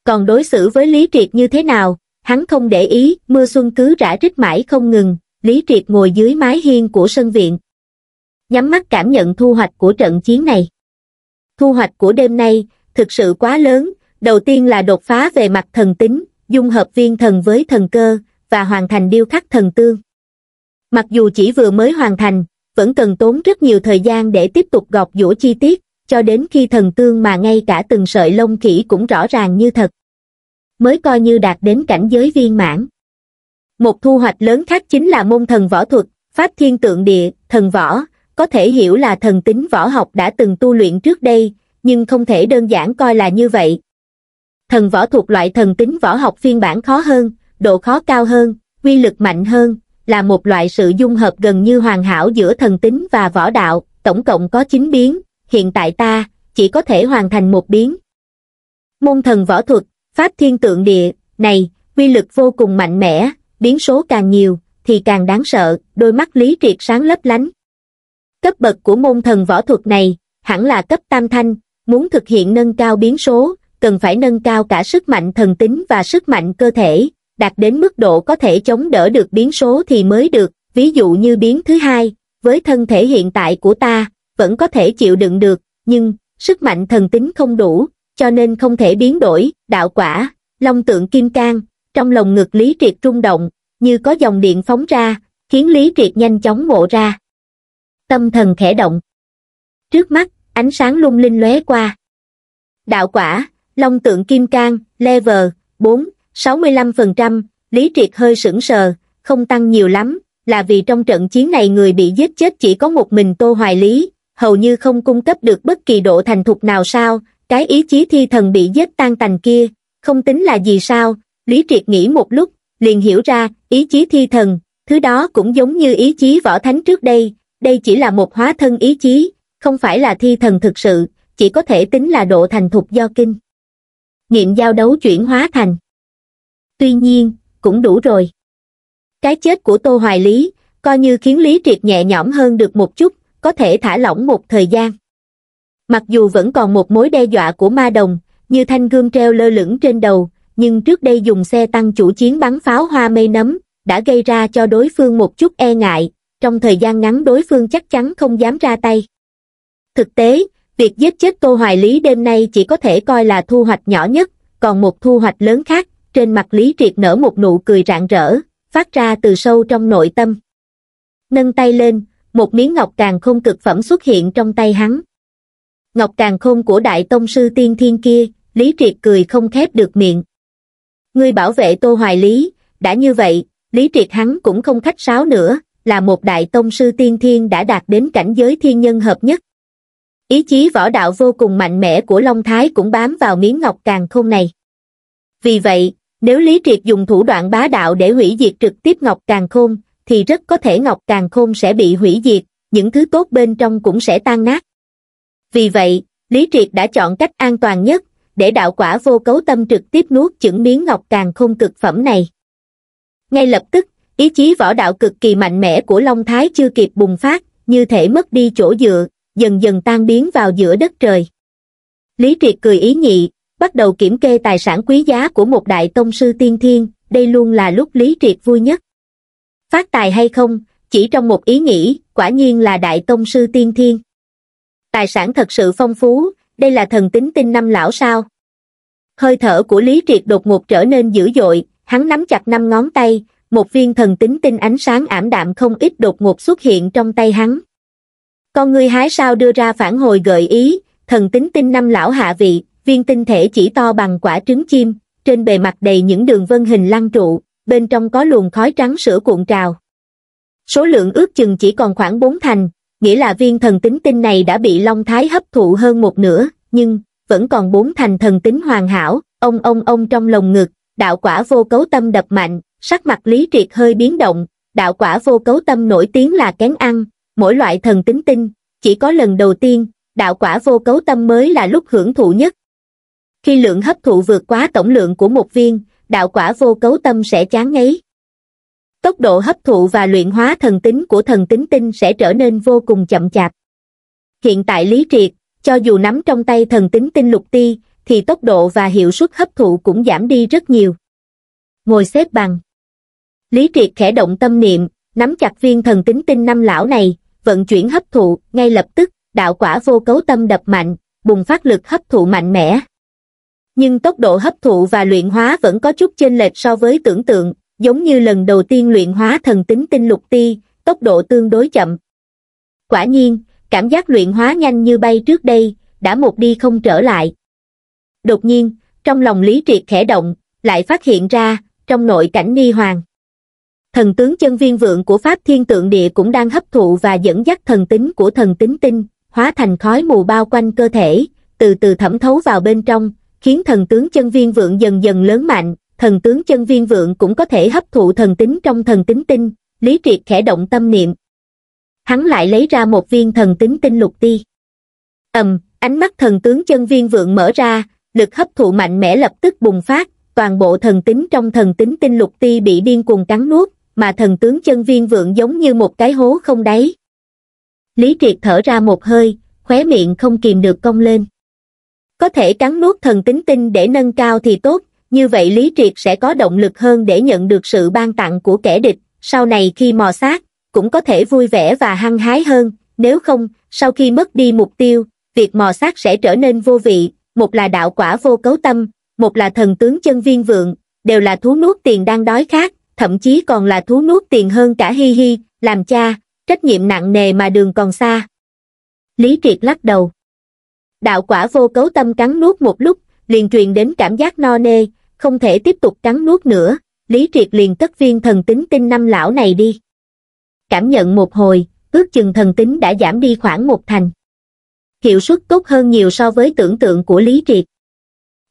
Còn đối xử với Lý Triệt như thế nào, hắn không để ý, mưa xuân cứ rã rít mãi không ngừng, Lý Triệt ngồi dưới mái hiên của sân viện. Nhắm mắt cảm nhận thu hoạch của trận chiến này. Thu hoạch của đêm nay, thực sự quá lớn, đầu tiên là đột phá về mặt thần tính, dung hợp viên thần với thần cơ, và hoàn thành điêu khắc thần tương. Mặc dù chỉ vừa mới hoàn thành, vẫn cần tốn rất nhiều thời gian để tiếp tục gọt giũa chi tiết, cho đến khi thần tương mà ngay cả từng sợi lông khỉ cũng rõ ràng như thật. Mới coi như đạt đến cảnh giới viên mãn. Một thu hoạch lớn khác chính là môn thần võ thuật, pháp thiên tượng địa, thần võ, có thể hiểu là thần tính võ học đã từng tu luyện trước đây, nhưng không thể đơn giản coi là như vậy. Thần võ thuộc loại thần tính võ học phiên bản khó hơn, độ khó cao hơn, quy lực mạnh hơn, là một loại sự dung hợp gần như hoàn hảo giữa thần tính và võ đạo, tổng cộng có 9 biến, hiện tại ta chỉ có thể hoàn thành một biến. Môn thần võ thuật, pháp thiên tượng địa, này, quy lực vô cùng mạnh mẽ, biến số càng nhiều, thì càng đáng sợ, đôi mắt lý triệt sáng lấp lánh. Cấp bậc của môn thần võ thuật này, hẳn là cấp tam thanh, Muốn thực hiện nâng cao biến số, cần phải nâng cao cả sức mạnh thần tính và sức mạnh cơ thể, đạt đến mức độ có thể chống đỡ được biến số thì mới được, ví dụ như biến thứ hai, với thân thể hiện tại của ta, vẫn có thể chịu đựng được, nhưng, sức mạnh thần tính không đủ, cho nên không thể biến đổi, đạo quả, long tượng kim cang, trong lòng ngực Lý Triệt rung động, như có dòng điện phóng ra, khiến Lý Triệt nhanh chóng ngộ ra. Tâm thần khẽ động. Trước mắt, ánh sáng lung linh lóe qua. Đạo quả, Long tượng kim cang, level 4, 65%, Lý Triệt hơi sững sờ, không tăng nhiều lắm, là vì trong trận chiến này người bị giết chết chỉ có một mình Tô Hoài Lý, hầu như không cung cấp được bất kỳ độ thành thục nào sao, cái ý chí thi thần bị giết tan tành kia, không tính là gì sao, Lý Triệt nghĩ một lúc, liền hiểu ra, ý chí thi thần, thứ đó cũng giống như ý chí võ thánh trước đây, đây chỉ là một hóa thân ý chí, không phải là thi thần thực sự, chỉ có thể tính là độ thành thục do kinh. Nghiệm giao đấu chuyển hóa thành. Tuy nhiên, cũng đủ rồi. Cái chết của Tô Hoài Lý, coi như khiến Lý Triệt nhẹ nhõm hơn được một chút, có thể thả lỏng một thời gian. Mặc dù vẫn còn một mối đe dọa của ma đồng, như thanh gươm treo lơ lửng trên đầu, nhưng trước đây dùng xe tăng chủ chiến bắn pháo hoa mây nấm, đã gây ra cho đối phương một chút e ngại, trong thời gian ngắn đối phương chắc chắn không dám ra tay. Thực tế, việc giết chết Tô Hoài Lý đêm nay chỉ có thể coi là thu hoạch nhỏ nhất, còn một thu hoạch lớn khác, trên mặt Lý Triệt nở một nụ cười rạng rỡ, phát ra từ sâu trong nội tâm. Nâng tay lên, một miếng ngọc càng không cực phẩm xuất hiện trong tay hắn. Ngọc càng không của đại tông sư tiên thiên kia, Lý Triệt cười không khép được miệng. Ngươi bảo vệ Tô Hoài Lý, đã như vậy, Lý Triệt hắn cũng không khách sáo nữa, là một đại tông sư tiên thiên đã đạt đến cảnh giới thiên nhân hợp nhất, ý chí võ đạo vô cùng mạnh mẽ của long thái cũng bám vào miếng ngọc càng khôn này vì vậy nếu lý triệt dùng thủ đoạn bá đạo để hủy diệt trực tiếp ngọc càng khôn thì rất có thể ngọc càng khôn sẽ bị hủy diệt những thứ tốt bên trong cũng sẽ tan nát vì vậy lý triệt đã chọn cách an toàn nhất để đạo quả vô cấu tâm trực tiếp nuốt chửng miếng ngọc càng khôn cực phẩm này ngay lập tức ý chí võ đạo cực kỳ mạnh mẽ của long thái chưa kịp bùng phát như thể mất đi chỗ dựa dần dần tan biến vào giữa đất trời. Lý Triệt cười ý nhị, bắt đầu kiểm kê tài sản quý giá của một đại tông sư tiên thiên, đây luôn là lúc Lý Triệt vui nhất. Phát tài hay không, chỉ trong một ý nghĩ, quả nhiên là đại tông sư tiên thiên. Tài sản thật sự phong phú, đây là thần tính tinh năm lão sao. Hơi thở của Lý Triệt đột ngột trở nên dữ dội, hắn nắm chặt năm ngón tay, một viên thần tính tinh ánh sáng ảm đạm không ít đột ngột xuất hiện trong tay hắn con ngươi hái sao đưa ra phản hồi gợi ý thần tính tinh năm lão hạ vị viên tinh thể chỉ to bằng quả trứng chim trên bề mặt đầy những đường vân hình lăng trụ bên trong có luồng khói trắng sữa cuộn trào số lượng ước chừng chỉ còn khoảng bốn thành nghĩa là viên thần tính tinh này đã bị long thái hấp thụ hơn một nửa nhưng vẫn còn bốn thành thần tính hoàn hảo ông ông ông trong lồng ngực đạo quả vô cấu tâm đập mạnh sắc mặt lý triệt hơi biến động đạo quả vô cấu tâm nổi tiếng là kén ăn mỗi loại thần tính tinh, chỉ có lần đầu tiên, đạo quả vô cấu tâm mới là lúc hưởng thụ nhất. Khi lượng hấp thụ vượt quá tổng lượng của một viên, đạo quả vô cấu tâm sẽ chán ngấy. Tốc độ hấp thụ và luyện hóa thần tính của thần tính tinh sẽ trở nên vô cùng chậm chạp. Hiện tại lý triệt, cho dù nắm trong tay thần tính tinh lục ti, thì tốc độ và hiệu suất hấp thụ cũng giảm đi rất nhiều. Ngồi xếp bằng. Lý triệt khẽ động tâm niệm, nắm chặt viên thần tính tinh năm lão này, vận chuyển hấp thụ, ngay lập tức, đạo quả vô cấu tâm đập mạnh, bùng phát lực hấp thụ mạnh mẽ. Nhưng tốc độ hấp thụ và luyện hóa vẫn có chút chênh lệch so với tưởng tượng, giống như lần đầu tiên luyện hóa thần tính tinh lục ti, tốc độ tương đối chậm. Quả nhiên, cảm giác luyện hóa nhanh như bay trước đây, đã một đi không trở lại. Đột nhiên, trong lòng Lý Triệt khẽ động, lại phát hiện ra, trong nội cảnh nghi hoàng thần tướng chân viên vượng của Pháp Thiên Tượng Địa cũng đang hấp thụ và dẫn dắt thần tính của thần tính tinh, hóa thành khói mù bao quanh cơ thể, từ từ thẩm thấu vào bên trong, khiến thần tướng chân viên vượng dần dần lớn mạnh, thần tướng chân viên vượng cũng có thể hấp thụ thần tính trong thần tính tinh, lý triệt khẽ động tâm niệm. Hắn lại lấy ra một viên thần tính tinh lục ti. ầm, ánh mắt thần tướng chân viên vượng mở ra, lực hấp thụ mạnh mẽ lập tức bùng phát, toàn bộ thần tính trong thần tính tinh lục ti bị điên cuồng cắn nuốt, mà thần tướng chân viên vượng giống như một cái hố không đáy. Lý Triệt thở ra một hơi, khóe miệng không kìm được cong lên. Có thể cắn nuốt thần tính tinh để nâng cao thì tốt, như vậy Lý Triệt sẽ có động lực hơn để nhận được sự ban tặng của kẻ địch, sau này khi mò sát, cũng có thể vui vẻ và hăng hái hơn, nếu không, sau khi mất đi mục tiêu, việc mò sát sẽ trở nên vô vị, một là đạo quả vô cấu tâm, một là thần tướng chân viên vượng, đều là thú nuốt tiền đang đói khát, thậm chí còn là thú nuốt tiền hơn cả hi hi, làm cha, trách nhiệm nặng nề mà đường còn xa. Lý Triệt lắc đầu. Đạo quả vô cấu tâm cắn nuốt một lúc, liền truyền đến cảm giác no nê, không thể tiếp tục cắn nuốt nữa, Lý Triệt liền cất viên thần tính tinh năm lão này đi. Cảm nhận một hồi, ước chừng thần tính đã giảm đi khoảng một thành. Hiệu suất tốt hơn nhiều so với tưởng tượng của Lý Triệt.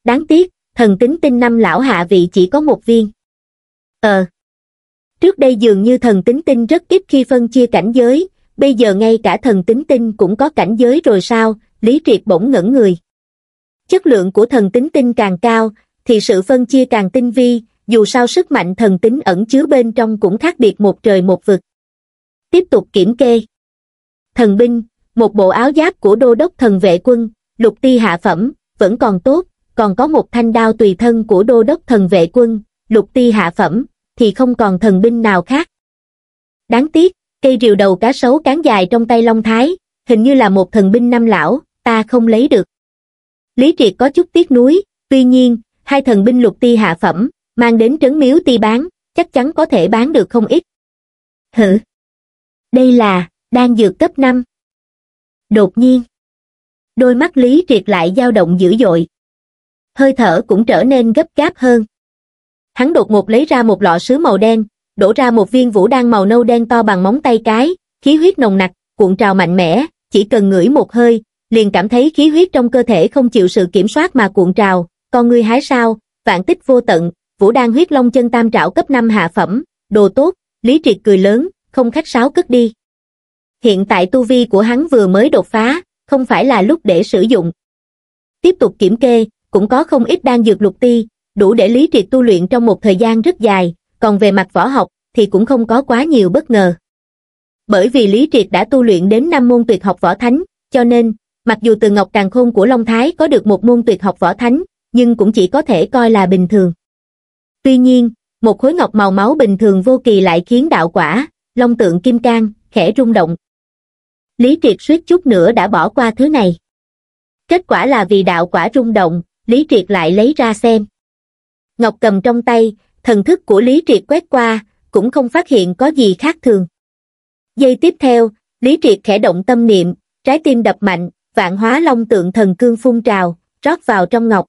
Đáng tiếc, thần tính tinh năm lão hạ vị chỉ có một viên. Ờ, trước đây dường như thần tính tinh rất ít khi phân chia cảnh giới bây giờ ngay cả thần tính tinh cũng có cảnh giới rồi sao lý triệt bỗng ngẩn người chất lượng của thần tính tinh càng cao thì sự phân chia càng tinh vi dù sao sức mạnh thần tính ẩn chứa bên trong cũng khác biệt một trời một vực tiếp tục kiểm kê thần binh một bộ áo giáp của đô đốc thần vệ quân lục ti hạ phẩm vẫn còn tốt còn có một thanh đao tùy thân của đô đốc thần vệ quân lục ti hạ phẩm thì không còn thần binh nào khác. Đáng tiếc, cây rìu đầu cá sấu cán dài trong tay Long Thái, hình như là một thần binh năm lão, ta không lấy được. Lý Triệt có chút tiếc nuối, tuy nhiên, hai thần binh lục ti hạ phẩm, mang đến trấn miếu ti bán, chắc chắn có thể bán được không ít. Hử? Đây là, đang dược cấp 5. Đột nhiên, đôi mắt Lý Triệt lại dao động dữ dội. Hơi thở cũng trở nên gấp gáp hơn. Hắn đột ngột lấy ra một lọ sứ màu đen, đổ ra một viên vũ đan màu nâu đen to bằng móng tay cái, khí huyết nồng nặc, cuộn trào mạnh mẽ, chỉ cần ngửi một hơi, liền cảm thấy khí huyết trong cơ thể không chịu sự kiểm soát mà cuộn trào, con ngươi hái sao, vạn tích vô tận, vũ đan huyết long chân tam trảo cấp 5 hạ phẩm, đồ tốt, Lý Triệt cười lớn, không khách sáo cất đi. Hiện tại tu vi của hắn vừa mới đột phá, không phải là lúc để sử dụng. Tiếp tục kiểm kê, cũng có không ít đan dược lục ti, đủ để Lý Triệt tu luyện trong một thời gian rất dài, còn về mặt võ học thì cũng không có quá nhiều bất ngờ. Bởi vì Lý Triệt đã tu luyện đến năm môn tuyệt học võ thánh, cho nên, mặc dù từ Ngọc Càng Khôn của Long Thái có được một môn tuyệt học võ thánh, nhưng cũng chỉ có thể coi là bình thường. Tuy nhiên, một khối ngọc màu máu bình thường vô kỳ lại khiến đạo quả, long tượng kim cang, khẽ rung động. Lý Triệt suýt chút nữa đã bỏ qua thứ này. Kết quả là vì đạo quả rung động, Lý Triệt lại lấy ra xem ngọc cầm trong tay thần thức của lý triệt quét qua cũng không phát hiện có gì khác thường giây tiếp theo lý triệt khẽ động tâm niệm trái tim đập mạnh vạn hóa long tượng thần cương phun trào rót vào trong ngọc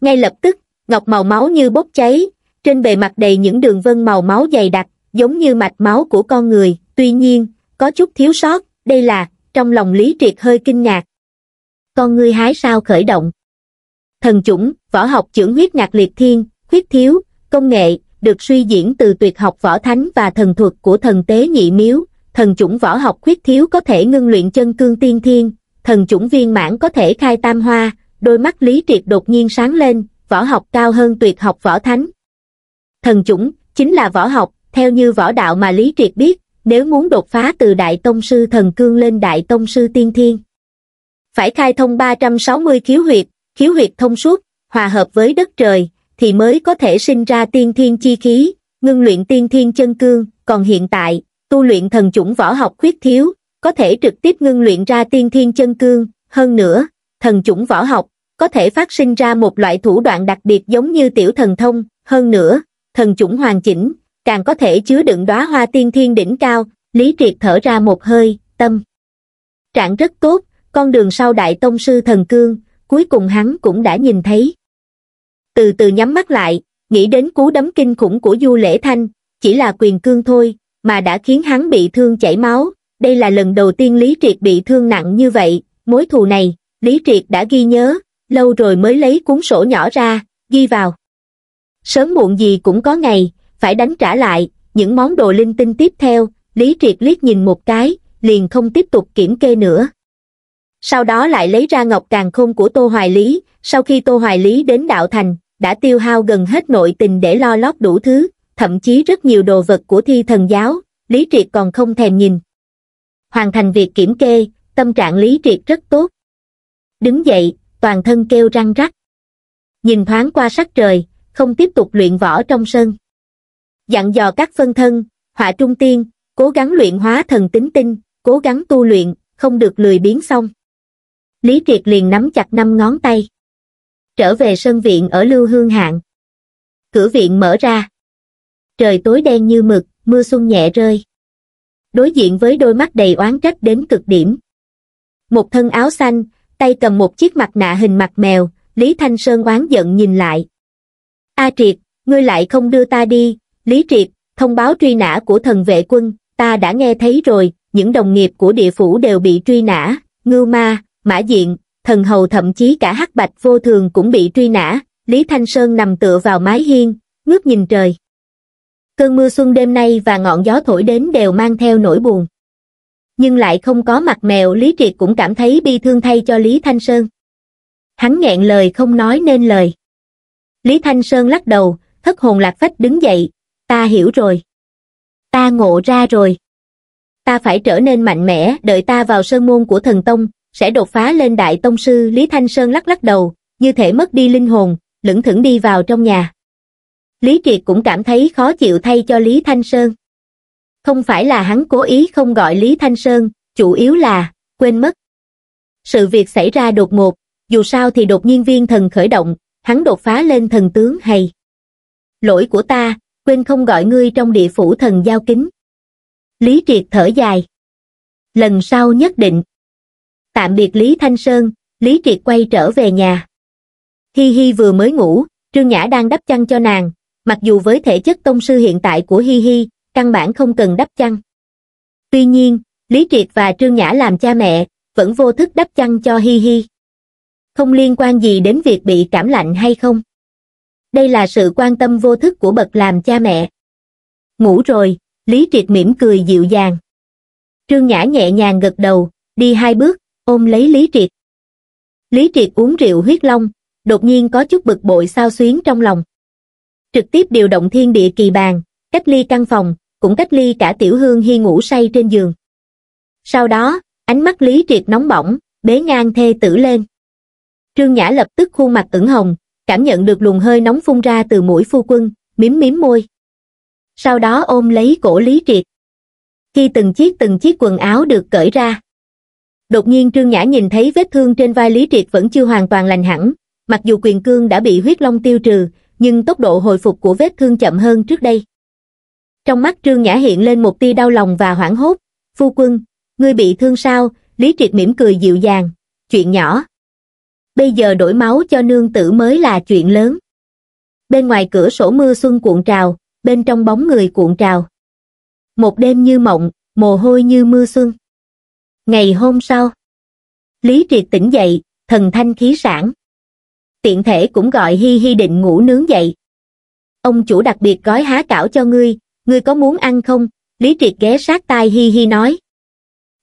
ngay lập tức ngọc màu máu như bốc cháy trên bề mặt đầy những đường vân màu máu dày đặc giống như mạch máu của con người tuy nhiên có chút thiếu sót đây là trong lòng lý triệt hơi kinh ngạc con ngươi hái sao khởi động thần chủng, võ học trưởng huyết ngạc liệt thiên, huyết thiếu, công nghệ, được suy diễn từ tuyệt học võ thánh và thần thuật của thần tế nhị miếu, thần chủng võ học huyết thiếu có thể ngưng luyện chân cương tiên thiên, thần chủng viên mãn có thể khai tam hoa, đôi mắt lý triệt đột nhiên sáng lên, võ học cao hơn tuyệt học võ thánh. Thần chủng, chính là võ học, theo như võ đạo mà lý triệt biết, nếu muốn đột phá từ Đại Tông Sư Thần Cương lên Đại Tông Sư Tiên Thiên. Phải khai thông 360 khiếu huyệt, khiếu huyệt thông suốt, hòa hợp với đất trời, thì mới có thể sinh ra tiên thiên chi khí, ngưng luyện tiên thiên chân cương, còn hiện tại, tu luyện thần chủng võ học khuyết thiếu, có thể trực tiếp ngưng luyện ra tiên thiên chân cương, hơn nữa, thần chủng võ học, có thể phát sinh ra một loại thủ đoạn đặc biệt giống như tiểu thần thông, hơn nữa, thần chủng hoàn chỉnh, càng có thể chứa đựng đóa hoa tiên thiên đỉnh cao, lý triệt thở ra một hơi, tâm. Trạng rất tốt, con đường sau đại tông sư thần cương, cuối cùng hắn cũng đã nhìn thấy. Từ từ nhắm mắt lại, nghĩ đến cú đấm kinh khủng của Du Lễ Thanh, chỉ là quyền cương thôi, mà đã khiến hắn bị thương chảy máu. Đây là lần đầu tiên Lý Triệt bị thương nặng như vậy, mối thù này, Lý Triệt đã ghi nhớ, lâu rồi mới lấy cuốn sổ nhỏ ra, ghi vào. Sớm muộn gì cũng có ngày, phải đánh trả lại, những món đồ linh tinh tiếp theo, Lý Triệt liếc nhìn một cái, liền không tiếp tục kiểm kê nữa sau đó lại lấy ra ngọc càng khôn của Tô Hoài Lý, sau khi Tô Hoài Lý đến đạo thành, đã tiêu hao gần hết nội tình để lo lót đủ thứ, thậm chí rất nhiều đồ vật của thi thần giáo, Lý Triệt còn không thèm nhìn. Hoàn thành việc kiểm kê, tâm trạng Lý Triệt rất tốt. Đứng dậy, toàn thân kêu răng rắc. Nhìn thoáng qua sắc trời, không tiếp tục luyện võ trong sân. Dặn dò các phân thân, họa trung tiên, cố gắng luyện hóa thần tính tinh, cố gắng tu luyện, không được lười biến xong. Lý Triệt liền nắm chặt năm ngón tay. Trở về sân viện ở Lưu Hương Hạng. Cửa viện mở ra. Trời tối đen như mực, mưa xuân nhẹ rơi. Đối diện với đôi mắt đầy oán trách đến cực điểm. Một thân áo xanh, tay cầm một chiếc mặt nạ hình mặt mèo, Lý Thanh Sơn oán giận nhìn lại. A Triệt, ngươi lại không đưa ta đi, Lý Triệt, thông báo truy nã của thần vệ quân, ta đã nghe thấy rồi, những đồng nghiệp của địa phủ đều bị truy nã, ngưu ma, Mã Diện, Thần Hầu thậm chí cả Hắc Bạch Vô Thường cũng bị truy nã, Lý Thanh Sơn nằm tựa vào mái hiên, ngước nhìn trời. Cơn mưa xuân đêm nay và ngọn gió thổi đến đều mang theo nỗi buồn. Nhưng lại không có mặt mèo Lý Triệt cũng cảm thấy bi thương thay cho Lý Thanh Sơn. Hắn nghẹn lời không nói nên lời. Lý Thanh Sơn lắc đầu, thất hồn lạc phách đứng dậy, ta hiểu rồi. Ta ngộ ra rồi. Ta phải trở nên mạnh mẽ, đợi ta vào sơn môn của thần tông, sẽ đột phá lên đại tông sư Lý Thanh Sơn lắc lắc đầu, như thể mất đi linh hồn, lững thững đi vào trong nhà. Lý Triệt cũng cảm thấy khó chịu thay cho Lý Thanh Sơn. Không phải là hắn cố ý không gọi Lý Thanh Sơn, chủ yếu là, quên mất. Sự việc xảy ra đột ngột, dù sao thì đột nhiên viên thần khởi động, hắn đột phá lên thần tướng hay. Lỗi của ta, quên không gọi ngươi trong địa phủ thần giao kính. Lý Triệt thở dài. Lần sau nhất định tạm biệt Lý Thanh Sơn, Lý Triệt quay trở về nhà. Hi Hi vừa mới ngủ, Trương Nhã đang đắp chăn cho nàng, mặc dù với thể chất tông sư hiện tại của Hi Hi, căn bản không cần đắp chăn. Tuy nhiên, Lý Triệt và Trương Nhã làm cha mẹ, vẫn vô thức đắp chăn cho Hi Hi. Không liên quan gì đến việc bị cảm lạnh hay không. Đây là sự quan tâm vô thức của bậc làm cha mẹ. Ngủ rồi, Lý Triệt mỉm cười dịu dàng. Trương Nhã nhẹ nhàng gật đầu, đi hai bước, ôm lấy Lý Triệt. Lý Triệt uống rượu huyết long, đột nhiên có chút bực bội sao xuyến trong lòng. Trực tiếp điều động thiên địa kỳ bàn, cách ly căn phòng, cũng cách ly cả tiểu hương hy ngủ say trên giường. Sau đó, ánh mắt Lý Triệt nóng bỏng, bế ngang thê tử lên. Trương Nhã lập tức khuôn mặt ửng hồng, cảm nhận được luồng hơi nóng phun ra từ mũi phu quân, miếm miếm môi. Sau đó ôm lấy cổ Lý Triệt. Khi từng chiếc từng chiếc quần áo được cởi ra, đột nhiên trương nhã nhìn thấy vết thương trên vai lý triệt vẫn chưa hoàn toàn lành hẳn mặc dù quyền cương đã bị huyết long tiêu trừ nhưng tốc độ hồi phục của vết thương chậm hơn trước đây trong mắt trương nhã hiện lên một tia đau lòng và hoảng hốt phu quân ngươi bị thương sao lý triệt mỉm cười dịu dàng chuyện nhỏ bây giờ đổi máu cho nương tử mới là chuyện lớn bên ngoài cửa sổ mưa xuân cuộn trào bên trong bóng người cuộn trào một đêm như mộng mồ hôi như mưa xuân Ngày hôm sau, Lý Triệt tỉnh dậy, thần thanh khí sản. Tiện thể cũng gọi Hi Hi định ngủ nướng dậy. Ông chủ đặc biệt gói há cảo cho ngươi, ngươi có muốn ăn không? Lý Triệt ghé sát tai Hi Hi nói.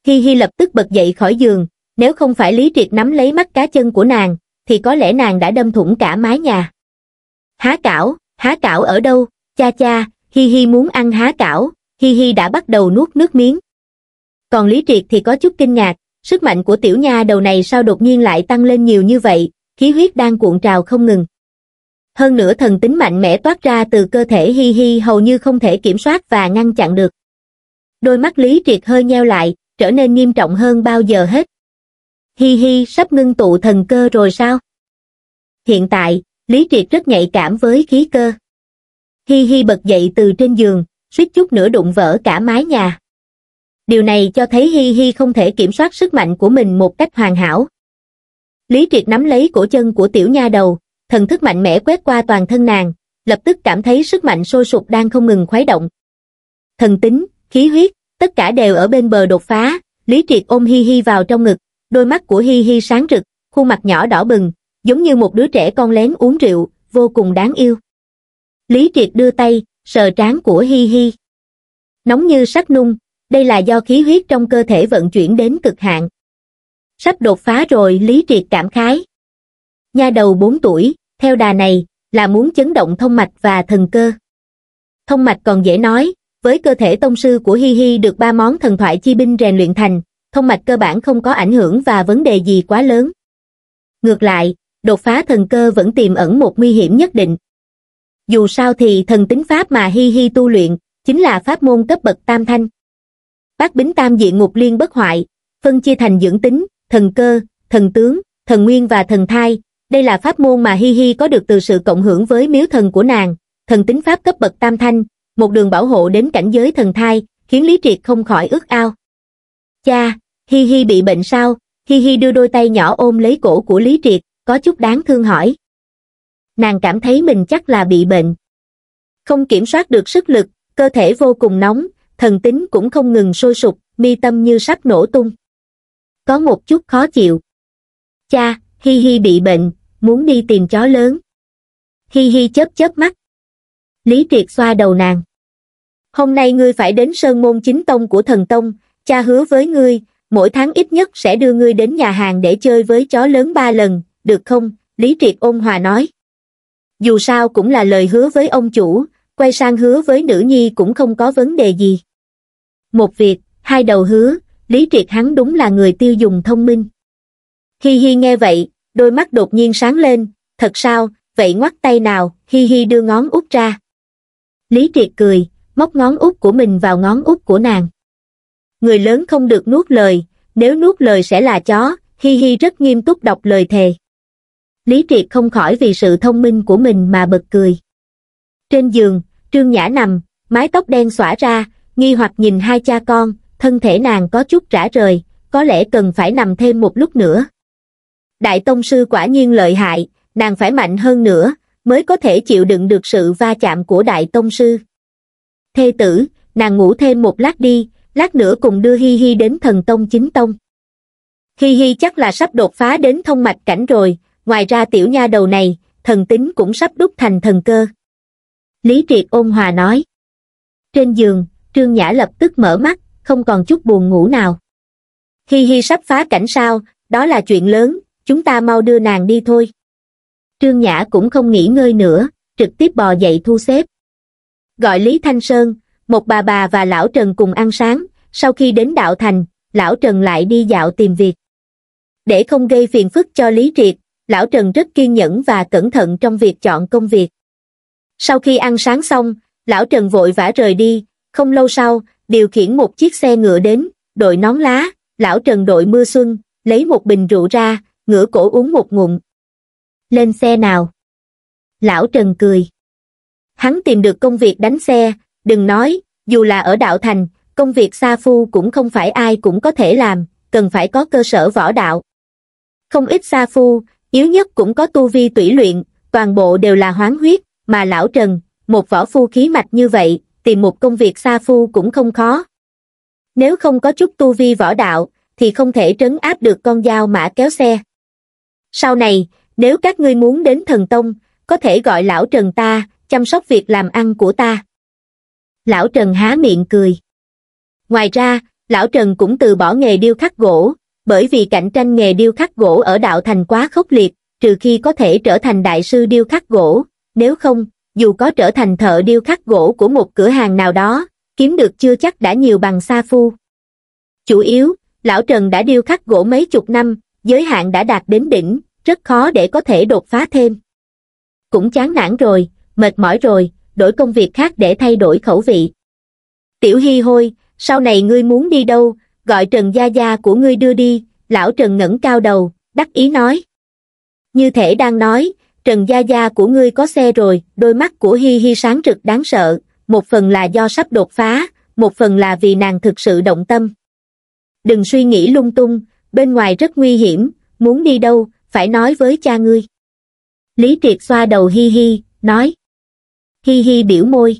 Hi Hi lập tức bật dậy khỏi giường, nếu không phải Lý Triệt nắm lấy mắt cá chân của nàng, thì có lẽ nàng đã đâm thủng cả mái nhà. Há cảo, há cảo ở đâu? Cha cha, Hi Hi muốn ăn há cảo, Hi Hi đã bắt đầu nuốt nước miếng còn Lý Triệt thì có chút kinh ngạc, sức mạnh của tiểu nha đầu này sao đột nhiên lại tăng lên nhiều như vậy, khí huyết đang cuộn trào không ngừng. Hơn nữa thần tính mạnh mẽ toát ra từ cơ thể hi hi hầu như không thể kiểm soát và ngăn chặn được. Đôi mắt Lý Triệt hơi nheo lại, trở nên nghiêm trọng hơn bao giờ hết. Hi hi sắp ngưng tụ thần cơ rồi sao? Hiện tại, Lý Triệt rất nhạy cảm với khí cơ. Hi hi bật dậy từ trên giường, suýt chút nữa đụng vỡ cả mái nhà điều này cho thấy hi hi không thể kiểm soát sức mạnh của mình một cách hoàn hảo lý triệt nắm lấy cổ chân của tiểu nha đầu thần thức mạnh mẽ quét qua toàn thân nàng lập tức cảm thấy sức mạnh sôi sục đang không ngừng khuấy động thần tính khí huyết tất cả đều ở bên bờ đột phá lý triệt ôm hi hi vào trong ngực đôi mắt của hi hi sáng rực khuôn mặt nhỏ đỏ bừng giống như một đứa trẻ con lén uống rượu vô cùng đáng yêu lý triệt đưa tay sờ trán của hi hi nóng như sắc nung đây là do khí huyết trong cơ thể vận chuyển đến cực hạn sắp đột phá rồi lý triệt cảm khái nha đầu bốn tuổi theo đà này là muốn chấn động thông mạch và thần cơ thông mạch còn dễ nói với cơ thể tông sư của hi hi được ba món thần thoại chi binh rèn luyện thành thông mạch cơ bản không có ảnh hưởng và vấn đề gì quá lớn ngược lại đột phá thần cơ vẫn tiềm ẩn một nguy hiểm nhất định dù sao thì thần tính pháp mà hi hi tu luyện chính là pháp môn cấp bậc tam thanh bát bính tam diện ngục liên bất hoại, phân chia thành dưỡng tính, thần cơ, thần tướng, thần nguyên và thần thai. Đây là pháp môn mà Hi Hi có được từ sự cộng hưởng với miếu thần của nàng, thần tính pháp cấp bậc tam thanh, một đường bảo hộ đến cảnh giới thần thai, khiến Lý Triệt không khỏi ước ao. Cha, Hi Hi bị bệnh sao? Hi Hi đưa đôi tay nhỏ ôm lấy cổ của Lý Triệt, có chút đáng thương hỏi. Nàng cảm thấy mình chắc là bị bệnh. Không kiểm soát được sức lực, cơ thể vô cùng nóng, thần tính cũng không ngừng sôi sục mi tâm như sắp nổ tung có một chút khó chịu cha hi hi bị bệnh muốn đi tìm chó lớn hi hi chớp chớp mắt lý triệt xoa đầu nàng hôm nay ngươi phải đến sơn môn chính tông của thần tông cha hứa với ngươi mỗi tháng ít nhất sẽ đưa ngươi đến nhà hàng để chơi với chó lớn ba lần được không lý triệt ôn hòa nói dù sao cũng là lời hứa với ông chủ quay sang hứa với nữ nhi cũng không có vấn đề gì một việc, hai đầu hứa, Lý Triệt hắn đúng là người tiêu dùng thông minh. Hi Hi nghe vậy, đôi mắt đột nhiên sáng lên, thật sao, vậy ngoắt tay nào, Hi Hi đưa ngón út ra. Lý Triệt cười, móc ngón út của mình vào ngón út của nàng. Người lớn không được nuốt lời, nếu nuốt lời sẽ là chó, Hi Hi rất nghiêm túc đọc lời thề. Lý Triệt không khỏi vì sự thông minh của mình mà bật cười. Trên giường, Trương Nhã nằm, mái tóc đen xõa ra, nghi hoặc nhìn hai cha con, thân thể nàng có chút rã rời, có lẽ cần phải nằm thêm một lúc nữa. Đại Tông Sư quả nhiên lợi hại, nàng phải mạnh hơn nữa, mới có thể chịu đựng được sự va chạm của Đại Tông Sư. Thê tử, nàng ngủ thêm một lát đi, lát nữa cùng đưa Hi Hi đến thần Tông Chính Tông. Hi Hi chắc là sắp đột phá đến thông mạch cảnh rồi, ngoài ra tiểu nha đầu này, thần tính cũng sắp đúc thành thần cơ. Lý Triệt ôn hòa nói. Trên giường, Trương Nhã lập tức mở mắt, không còn chút buồn ngủ nào. Hi Hi sắp phá cảnh sao, đó là chuyện lớn, chúng ta mau đưa nàng đi thôi. Trương Nhã cũng không nghỉ ngơi nữa, trực tiếp bò dậy thu xếp. Gọi Lý Thanh Sơn, một bà bà và Lão Trần cùng ăn sáng, sau khi đến Đạo Thành, Lão Trần lại đi dạo tìm việc. Để không gây phiền phức cho Lý Triệt, Lão Trần rất kiên nhẫn và cẩn thận trong việc chọn công việc. Sau khi ăn sáng xong, Lão Trần vội vã rời đi, không lâu sau, điều khiển một chiếc xe ngựa đến, đội nón lá, lão Trần đội mưa xuân, lấy một bình rượu ra, ngửa cổ uống một ngụm. Lên xe nào. Lão Trần cười. Hắn tìm được công việc đánh xe, đừng nói, dù là ở đạo thành, công việc xa phu cũng không phải ai cũng có thể làm, cần phải có cơ sở võ đạo. Không ít xa phu, yếu nhất cũng có tu vi tủy luyện, toàn bộ đều là hoán huyết, mà lão Trần, một võ phu khí mạch như vậy, tìm một công việc xa phu cũng không khó nếu không có chút tu vi võ đạo thì không thể trấn áp được con dao mã kéo xe sau này nếu các ngươi muốn đến thần tông có thể gọi lão trần ta chăm sóc việc làm ăn của ta lão trần há miệng cười ngoài ra lão trần cũng từ bỏ nghề điêu khắc gỗ bởi vì cạnh tranh nghề điêu khắc gỗ ở đạo thành quá khốc liệt trừ khi có thể trở thành đại sư điêu khắc gỗ nếu không dù có trở thành thợ điêu khắc gỗ của một cửa hàng nào đó, kiếm được chưa chắc đã nhiều bằng Sa Phu. Chủ yếu, Lão Trần đã điêu khắc gỗ mấy chục năm, giới hạn đã đạt đến đỉnh, rất khó để có thể đột phá thêm. Cũng chán nản rồi, mệt mỏi rồi, đổi công việc khác để thay đổi khẩu vị. Tiểu Hy Hôi, sau này ngươi muốn đi đâu, gọi Trần Gia Gia của ngươi đưa đi, Lão Trần ngẩng cao đầu, đắc ý nói. Như thể đang nói, Trần Gia Gia của ngươi có xe rồi, đôi mắt của Hi Hi sáng rực đáng sợ, một phần là do sắp đột phá, một phần là vì nàng thực sự động tâm. Đừng suy nghĩ lung tung, bên ngoài rất nguy hiểm, muốn đi đâu, phải nói với cha ngươi. Lý Triệt xoa đầu Hi Hi, nói. Hi Hi biểu môi.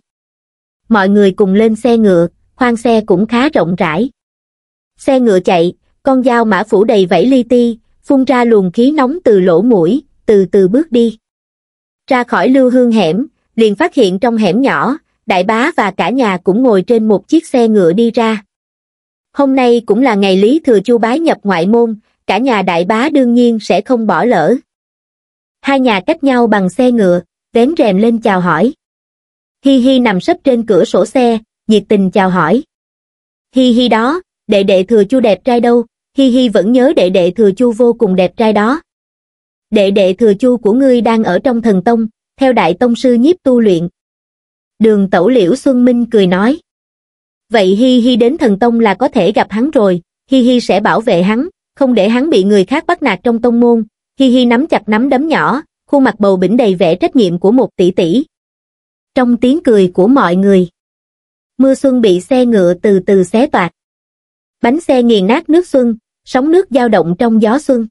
Mọi người cùng lên xe ngựa, khoang xe cũng khá rộng rãi. Xe ngựa chạy, con dao mã phủ đầy vẫy li ti, phun ra luồng khí nóng từ lỗ mũi, từ từ bước đi. Ra khỏi lưu hương hẻm, liền phát hiện trong hẻm nhỏ, đại bá và cả nhà cũng ngồi trên một chiếc xe ngựa đi ra. Hôm nay cũng là ngày Lý Thừa Chu bái nhập ngoại môn, cả nhà đại bá đương nhiên sẽ không bỏ lỡ. Hai nhà cách nhau bằng xe ngựa, vén rèm lên chào hỏi. Hi Hi nằm sấp trên cửa sổ xe, nhiệt tình chào hỏi. Hi Hi đó, đệ đệ Thừa Chu đẹp trai đâu, Hi Hi vẫn nhớ đệ đệ Thừa Chu vô cùng đẹp trai đó đệ đệ thừa chu của ngươi đang ở trong thần tông, theo đại tông sư nhiếp tu luyện. Đường tẩu liễu Xuân Minh cười nói. Vậy Hi Hi đến thần tông là có thể gặp hắn rồi, Hi Hi sẽ bảo vệ hắn, không để hắn bị người khác bắt nạt trong tông môn. Hi Hi nắm chặt nắm đấm nhỏ, khuôn mặt bầu bỉnh đầy vẻ trách nhiệm của một tỷ tỷ. Trong tiếng cười của mọi người, mưa xuân bị xe ngựa từ từ xé toạc. Bánh xe nghiền nát nước xuân, sóng nước dao động trong gió xuân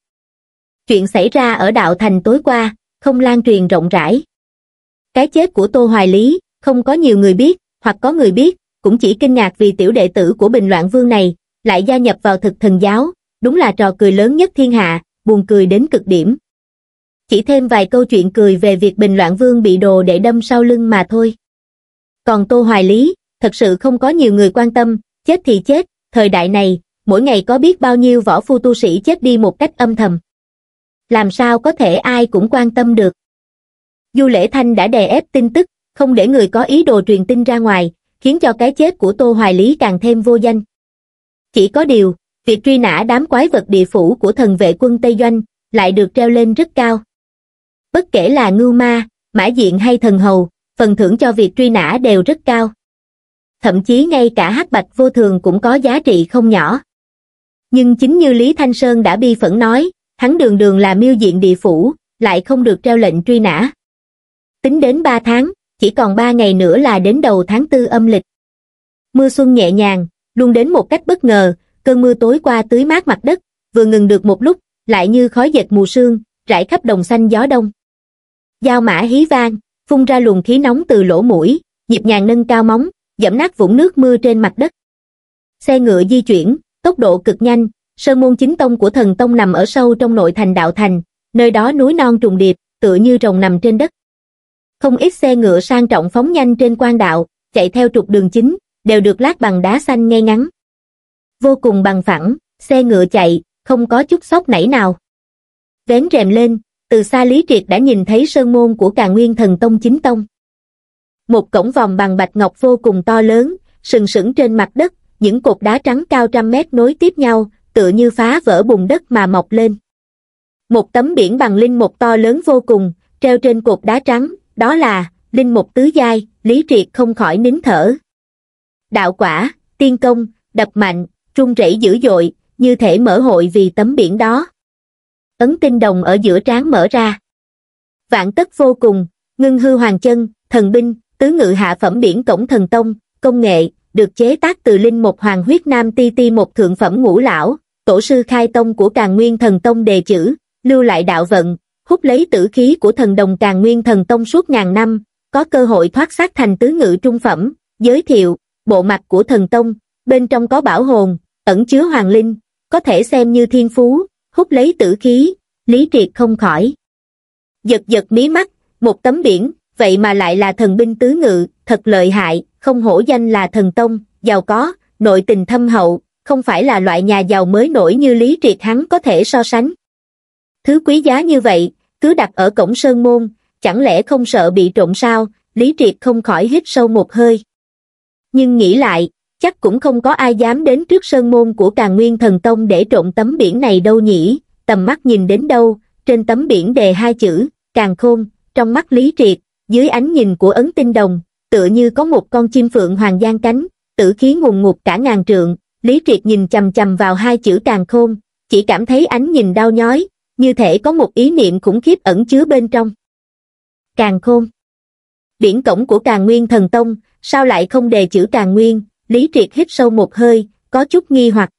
chuyện xảy ra ở đạo thành tối qua, không lan truyền rộng rãi. Cái chết của Tô Hoài Lý, không có nhiều người biết, hoặc có người biết, cũng chỉ kinh ngạc vì tiểu đệ tử của Bình Loạn Vương này, lại gia nhập vào thực thần giáo, đúng là trò cười lớn nhất thiên hạ, buồn cười đến cực điểm. Chỉ thêm vài câu chuyện cười về việc Bình Loạn Vương bị đồ để đâm sau lưng mà thôi. Còn Tô Hoài Lý, thật sự không có nhiều người quan tâm, chết thì chết, thời đại này, mỗi ngày có biết bao nhiêu võ phu tu sĩ chết đi một cách âm thầm làm sao có thể ai cũng quan tâm được. Du Lễ Thanh đã đè ép tin tức, không để người có ý đồ truyền tin ra ngoài, khiến cho cái chết của Tô Hoài Lý càng thêm vô danh. Chỉ có điều, việc truy nã đám quái vật địa phủ của thần vệ quân Tây Doanh lại được treo lên rất cao. Bất kể là ngưu ma, mã diện hay thần hầu, phần thưởng cho việc truy nã đều rất cao. Thậm chí ngay cả hắc bạch vô thường cũng có giá trị không nhỏ. Nhưng chính như Lý Thanh Sơn đã bi phẫn nói, hắn đường đường là miêu diện địa phủ, lại không được treo lệnh truy nã. Tính đến 3 tháng, chỉ còn 3 ngày nữa là đến đầu tháng 4 âm lịch. Mưa xuân nhẹ nhàng, luôn đến một cách bất ngờ, cơn mưa tối qua tưới mát mặt đất, vừa ngừng được một lúc, lại như khói dệt mù sương, rải khắp đồng xanh gió đông. Giao mã hí vang, phun ra luồng khí nóng từ lỗ mũi, nhịp nhàng nâng cao móng, dẫm nát vũng nước mưa trên mặt đất. Xe ngựa di chuyển, tốc độ cực nhanh, Sơn môn chính tông của thần tông nằm ở sâu trong nội thành đạo thành, nơi đó núi non trùng điệp, tựa như rồng nằm trên đất. Không ít xe ngựa sang trọng phóng nhanh trên quan đạo, chạy theo trục đường chính, đều được lát bằng đá xanh ngay ngắn. Vô cùng bằng phẳng, xe ngựa chạy, không có chút sóc nảy nào. Vén rèm lên, từ xa Lý Triệt đã nhìn thấy sơn môn của Càn Nguyên Thần Tông chính tông. Một cổng vòng bằng bạch ngọc vô cùng to lớn, sừng sững trên mặt đất, những cột đá trắng cao trăm mét nối tiếp nhau, tựa như phá vỡ bùn đất mà mọc lên một tấm biển bằng linh mục to lớn vô cùng treo trên cột đá trắng đó là linh mục tứ giai lý triệt không khỏi nín thở đạo quả tiên công đập mạnh trung rẩy dữ dội như thể mở hội vì tấm biển đó ấn tinh đồng ở giữa trán mở ra vạn tất vô cùng ngưng hư hoàng chân thần binh tứ ngự hạ phẩm biển cổng thần tông công nghệ được chế tác từ linh mục hoàng huyết nam ti ti một thượng phẩm ngũ lão tổ sư khai tông của Càng Nguyên Thần Tông đề chữ, lưu lại đạo vận, hút lấy tử khí của thần đồng Càng Nguyên Thần Tông suốt ngàn năm, có cơ hội thoát xác thành tứ ngự trung phẩm, giới thiệu, bộ mặt của thần tông, bên trong có bảo hồn, ẩn chứa hoàng linh, có thể xem như thiên phú, hút lấy tử khí, lý triệt không khỏi. Giật giật mí mắt, một tấm biển, vậy mà lại là thần binh tứ ngự, thật lợi hại, không hổ danh là thần tông, giàu có, nội tình thâm hậu, không phải là loại nhà giàu mới nổi như Lý Triệt hắn có thể so sánh. Thứ quý giá như vậy, cứ đặt ở cổng Sơn Môn, chẳng lẽ không sợ bị trộm sao, Lý Triệt không khỏi hít sâu một hơi. Nhưng nghĩ lại, chắc cũng không có ai dám đến trước Sơn Môn của Càng Nguyên Thần Tông để trộm tấm biển này đâu nhỉ, tầm mắt nhìn đến đâu, trên tấm biển đề hai chữ, Càng Khôn, trong mắt Lý Triệt, dưới ánh nhìn của ấn tinh đồng, tựa như có một con chim phượng hoàng gian cánh, tử khí ngùng ngục cả ngàn trượng, Lý Triệt nhìn chầm chầm vào hai chữ càng khôn, chỉ cảm thấy ánh nhìn đau nhói, như thể có một ý niệm khủng khiếp ẩn chứa bên trong. Càng khôn biển cổng của càng nguyên thần tông, sao lại không đề chữ càng nguyên, Lý Triệt hít sâu một hơi, có chút nghi hoặc.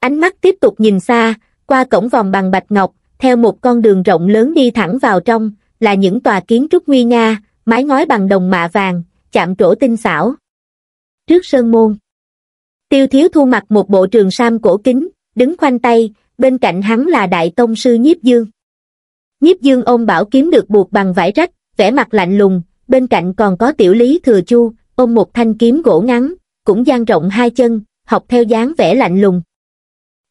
Ánh mắt tiếp tục nhìn xa, qua cổng vòng bằng bạch ngọc, theo một con đường rộng lớn đi thẳng vào trong, là những tòa kiến trúc nguy nga, mái ngói bằng đồng mạ vàng, chạm trổ tinh xảo. Trước sơn môn tiêu thiếu thu mặc một bộ trường sam cổ kính đứng khoanh tay bên cạnh hắn là đại tông sư nhiếp dương nhiếp dương ôm bảo kiếm được buộc bằng vải rách vẻ mặt lạnh lùng bên cạnh còn có tiểu lý thừa chu ôm một thanh kiếm gỗ ngắn cũng dang rộng hai chân học theo dáng vẻ lạnh lùng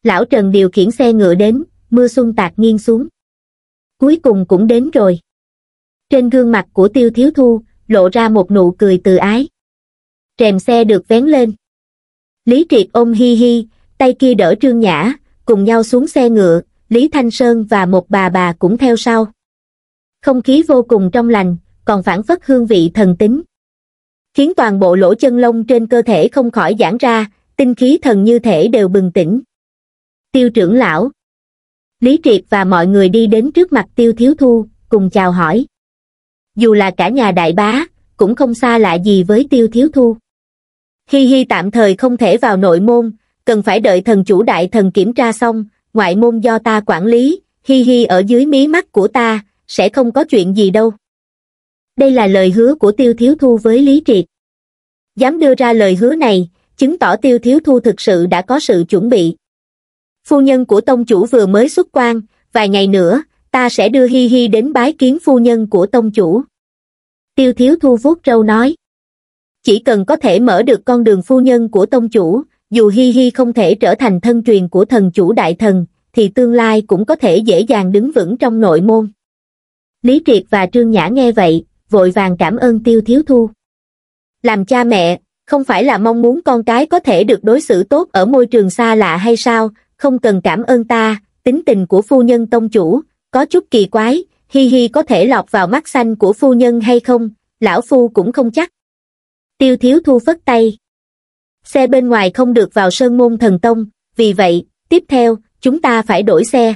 lão trần điều khiển xe ngựa đến mưa xuân tạt nghiêng xuống cuối cùng cũng đến rồi trên gương mặt của tiêu thiếu thu lộ ra một nụ cười từ ái rèm xe được vén lên lý triệt ôm hi hi tay kia đỡ trương nhã cùng nhau xuống xe ngựa lý thanh sơn và một bà bà cũng theo sau không khí vô cùng trong lành còn phản phất hương vị thần tính khiến toàn bộ lỗ chân lông trên cơ thể không khỏi giãn ra tinh khí thần như thể đều bừng tỉnh tiêu trưởng lão lý triệt và mọi người đi đến trước mặt tiêu thiếu thu cùng chào hỏi dù là cả nhà đại bá cũng không xa lạ gì với tiêu thiếu thu hi hi tạm thời không thể vào nội môn cần phải đợi thần chủ đại thần kiểm tra xong ngoại môn do ta quản lý hi hi ở dưới mí mắt của ta sẽ không có chuyện gì đâu đây là lời hứa của tiêu thiếu thu với lý triệt dám đưa ra lời hứa này chứng tỏ tiêu thiếu thu thực sự đã có sự chuẩn bị phu nhân của tông chủ vừa mới xuất quan vài ngày nữa ta sẽ đưa hi hi đến bái kiến phu nhân của tông chủ tiêu thiếu thu vuốt râu nói chỉ cần có thể mở được con đường phu nhân của tông chủ, dù Hi Hi không thể trở thành thân truyền của thần chủ đại thần, thì tương lai cũng có thể dễ dàng đứng vững trong nội môn. Lý Triệt và Trương Nhã nghe vậy, vội vàng cảm ơn Tiêu Thiếu Thu. Làm cha mẹ, không phải là mong muốn con cái có thể được đối xử tốt ở môi trường xa lạ hay sao, không cần cảm ơn ta, tính tình của phu nhân tông chủ, có chút kỳ quái, Hi Hi có thể lọt vào mắt xanh của phu nhân hay không, lão phu cũng không chắc tiêu thiếu thu phất tay xe bên ngoài không được vào sơn môn thần tông vì vậy tiếp theo chúng ta phải đổi xe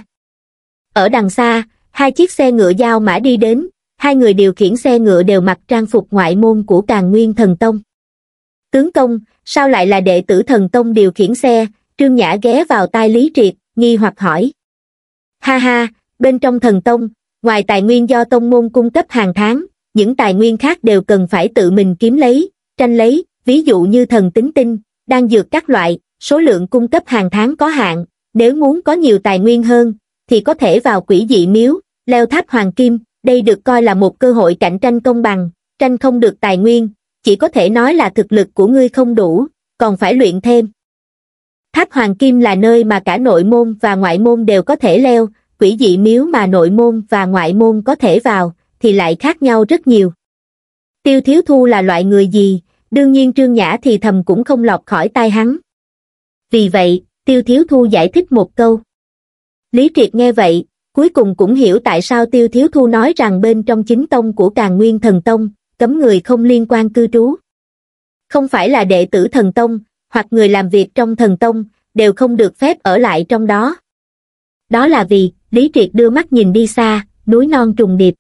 ở đằng xa hai chiếc xe ngựa giao mã đi đến hai người điều khiển xe ngựa đều mặc trang phục ngoại môn của càng nguyên thần tông tướng công sao lại là đệ tử thần tông điều khiển xe trương nhã ghé vào tai lý triệt nghi hoặc hỏi ha ha bên trong thần tông ngoài tài nguyên do tông môn cung cấp hàng tháng những tài nguyên khác đều cần phải tự mình kiếm lấy tranh lấy, ví dụ như thần tính tinh, đang dược các loại, số lượng cung cấp hàng tháng có hạn, nếu muốn có nhiều tài nguyên hơn, thì có thể vào quỷ dị miếu, leo tháp hoàng kim, đây được coi là một cơ hội cạnh tranh công bằng, tranh không được tài nguyên, chỉ có thể nói là thực lực của ngươi không đủ, còn phải luyện thêm. Tháp Hoàng Kim là nơi mà cả nội môn và ngoại môn đều có thể leo, quỷ dị miếu mà nội môn và ngoại môn có thể vào, thì lại khác nhau rất nhiều. Tiêu Thiếu Thu là loại người gì, đương nhiên Trương Nhã thì thầm cũng không lọt khỏi tai hắn. Vì vậy, Tiêu Thiếu Thu giải thích một câu. Lý Triệt nghe vậy, cuối cùng cũng hiểu tại sao Tiêu Thiếu Thu nói rằng bên trong chính tông của Càng Nguyên Thần Tông, cấm người không liên quan cư trú. Không phải là đệ tử Thần Tông, hoặc người làm việc trong Thần Tông, đều không được phép ở lại trong đó. Đó là vì, Lý Triệt đưa mắt nhìn đi xa, núi non trùng điệp.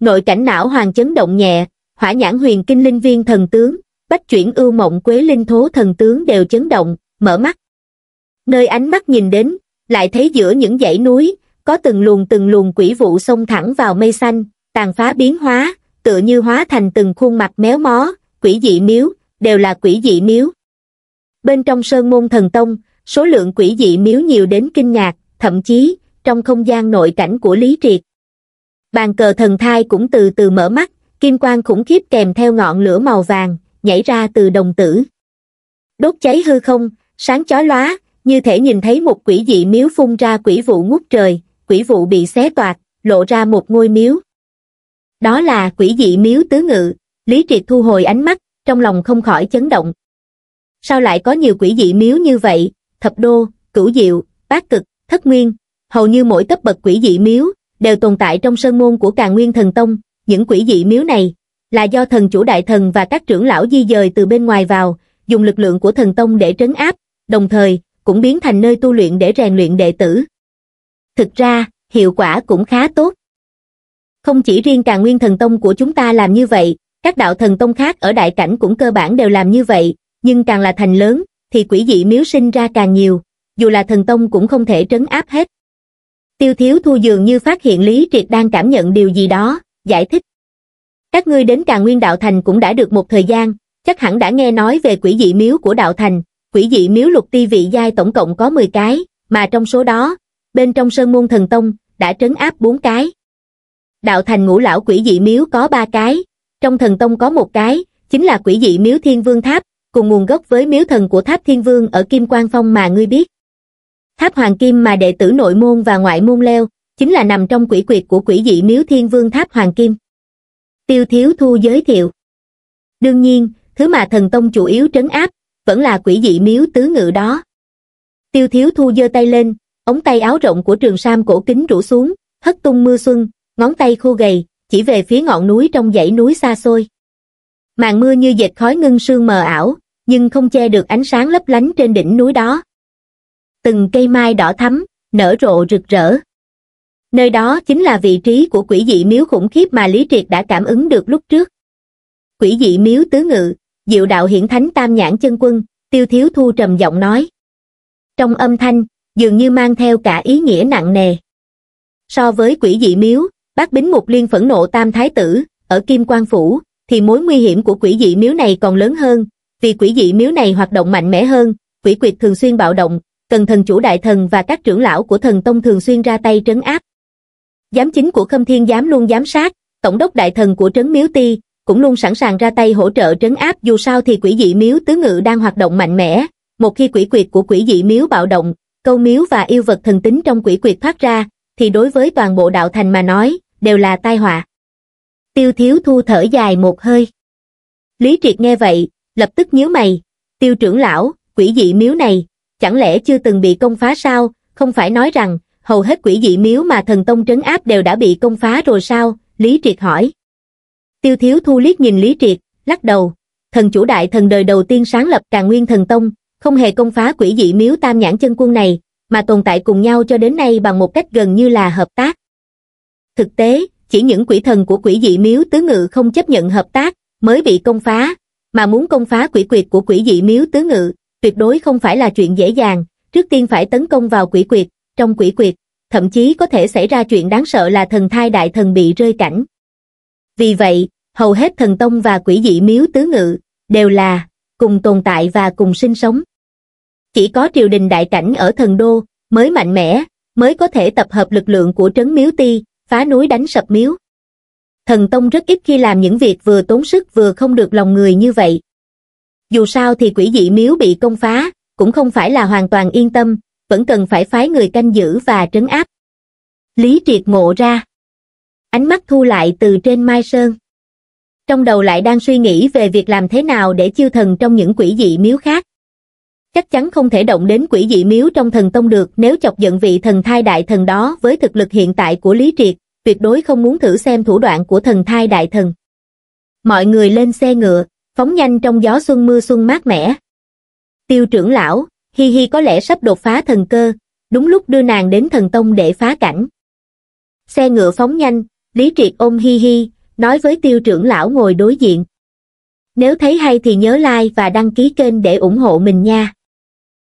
Nội cảnh não hoàng chấn động nhẹ, hỏa nhãn huyền kinh linh viên thần tướng, bách chuyển ưu mộng quế linh thố thần tướng đều chấn động, mở mắt. Nơi ánh mắt nhìn đến, lại thấy giữa những dãy núi, có từng luồng từng luồng quỷ vụ xông thẳng vào mây xanh, tàn phá biến hóa, tựa như hóa thành từng khuôn mặt méo mó, quỷ dị miếu, đều là quỷ dị miếu. Bên trong sơn môn thần tông, số lượng quỷ dị miếu nhiều đến kinh ngạc, thậm chí, trong không gian nội cảnh của Lý Triệt. Bàn cờ thần thai cũng từ từ mở mắt, kim quang khủng khiếp kèm theo ngọn lửa màu vàng nhảy ra từ đồng tử đốt cháy hư không sáng chói lóa như thể nhìn thấy một quỷ dị miếu phun ra quỷ vụ ngút trời quỷ vụ bị xé toạc lộ ra một ngôi miếu đó là quỷ dị miếu tứ ngự lý triệt thu hồi ánh mắt trong lòng không khỏi chấn động sao lại có nhiều quỷ dị miếu như vậy thập đô cửu diệu bát cực thất nguyên hầu như mỗi cấp bậc quỷ dị miếu đều tồn tại trong sơn môn của càng nguyên thần tông những quỷ dị miếu này là do thần chủ đại thần và các trưởng lão di dời từ bên ngoài vào, dùng lực lượng của thần tông để trấn áp, đồng thời cũng biến thành nơi tu luyện để rèn luyện đệ tử. Thực ra, hiệu quả cũng khá tốt. Không chỉ riêng càng nguyên thần tông của chúng ta làm như vậy, các đạo thần tông khác ở đại cảnh cũng cơ bản đều làm như vậy, nhưng càng là thành lớn, thì quỷ dị miếu sinh ra càng nhiều, dù là thần tông cũng không thể trấn áp hết. Tiêu thiếu thu dường như phát hiện Lý Triệt đang cảm nhận điều gì đó, giải thích. Các ngươi đến Trà Nguyên Đạo Thành cũng đã được một thời gian, chắc hẳn đã nghe nói về quỷ dị miếu của Đạo Thành, quỷ dị miếu lục ti vị giai tổng cộng có 10 cái, mà trong số đó, bên trong Sơn Môn Thần Tông, đã trấn áp 4 cái. Đạo Thành ngũ lão quỷ dị miếu có 3 cái, trong Thần Tông có một cái, chính là quỷ dị miếu Thiên Vương Tháp, cùng nguồn gốc với miếu thần của Tháp Thiên Vương ở Kim Quang Phong mà ngươi biết. Tháp Hoàng Kim mà đệ tử nội môn và ngoại môn leo, chính là nằm trong quỷ quyệt của quỷ dị miếu thiên vương tháp hoàng kim. Tiêu Thiếu Thu giới thiệu. Đương nhiên, thứ mà thần tông chủ yếu trấn áp, vẫn là quỷ dị miếu tứ ngự đó. Tiêu Thiếu Thu giơ tay lên, ống tay áo rộng của trường sam cổ kính rủ xuống, hất tung mưa xuân, ngón tay khô gầy, chỉ về phía ngọn núi trong dãy núi xa xôi. Màn mưa như dệt khói ngưng sương mờ ảo, nhưng không che được ánh sáng lấp lánh trên đỉnh núi đó. Từng cây mai đỏ thắm, nở rộ rực rỡ nơi đó chính là vị trí của quỷ dị miếu khủng khiếp mà lý triệt đã cảm ứng được lúc trước quỷ dị miếu tứ ngự diệu đạo hiển thánh tam nhãn chân quân tiêu thiếu thu trầm giọng nói trong âm thanh dường như mang theo cả ý nghĩa nặng nề so với quỷ dị miếu bác bính mục liên phẫn nộ tam thái tử ở kim quan phủ thì mối nguy hiểm của quỷ dị miếu này còn lớn hơn vì quỷ dị miếu này hoạt động mạnh mẽ hơn quỷ quyệt thường xuyên bạo động cần thần chủ đại thần và các trưởng lão của thần tông thường xuyên ra tay trấn áp giám chính của Khâm Thiên Giám luôn giám sát, tổng đốc đại thần của Trấn Miếu Ti, cũng luôn sẵn sàng ra tay hỗ trợ trấn áp dù sao thì quỷ dị miếu tứ ngự đang hoạt động mạnh mẽ. Một khi quỷ quyệt của quỷ dị miếu bạo động, câu miếu và yêu vật thần tính trong quỷ quyệt thoát ra, thì đối với toàn bộ đạo thành mà nói, đều là tai họa. Tiêu thiếu thu thở dài một hơi. Lý triệt nghe vậy, lập tức nhíu mày, tiêu trưởng lão, quỷ dị miếu này, chẳng lẽ chưa từng bị công phá sao, không phải nói rằng, hầu hết quỷ dị miếu mà thần tông trấn áp đều đã bị công phá rồi sao, Lý Triệt hỏi. Tiêu thiếu thu liếc nhìn Lý Triệt, lắc đầu, thần chủ đại thần đời đầu tiên sáng lập càng nguyên thần tông, không hề công phá quỷ dị miếu tam nhãn chân quân này, mà tồn tại cùng nhau cho đến nay bằng một cách gần như là hợp tác. Thực tế, chỉ những quỷ thần của quỷ dị miếu tứ ngự không chấp nhận hợp tác, mới bị công phá, mà muốn công phá quỷ quyệt của quỷ dị miếu tứ ngự, tuyệt đối không phải là chuyện dễ dàng, trước tiên phải tấn công vào quỷ quyệt, trong quỷ quyệt, thậm chí có thể xảy ra chuyện đáng sợ là thần thai đại thần bị rơi cảnh. Vì vậy, hầu hết thần tông và quỷ dị miếu tứ ngự đều là cùng tồn tại và cùng sinh sống. Chỉ có triều đình đại cảnh ở thần đô mới mạnh mẽ, mới có thể tập hợp lực lượng của trấn miếu ti, phá núi đánh sập miếu. Thần tông rất ít khi làm những việc vừa tốn sức vừa không được lòng người như vậy. Dù sao thì quỷ dị miếu bị công phá, cũng không phải là hoàn toàn yên tâm, vẫn cần phải phái người canh giữ và trấn áp. Lý triệt ngộ ra. Ánh mắt thu lại từ trên Mai Sơn. Trong đầu lại đang suy nghĩ về việc làm thế nào để chiêu thần trong những quỷ dị miếu khác. Chắc chắn không thể động đến quỷ dị miếu trong thần tông được nếu chọc giận vị thần thai đại thần đó với thực lực hiện tại của Lý Triệt, tuyệt đối không muốn thử xem thủ đoạn của thần thai đại thần. Mọi người lên xe ngựa, phóng nhanh trong gió xuân mưa xuân mát mẻ. Tiêu trưởng lão, hi hi có lẽ sắp đột phá thần cơ đúng lúc đưa nàng đến thần tông để phá cảnh xe ngựa phóng nhanh lý triệt ôm hi hi nói với tiêu trưởng lão ngồi đối diện nếu thấy hay thì nhớ like và đăng ký kênh để ủng hộ mình nha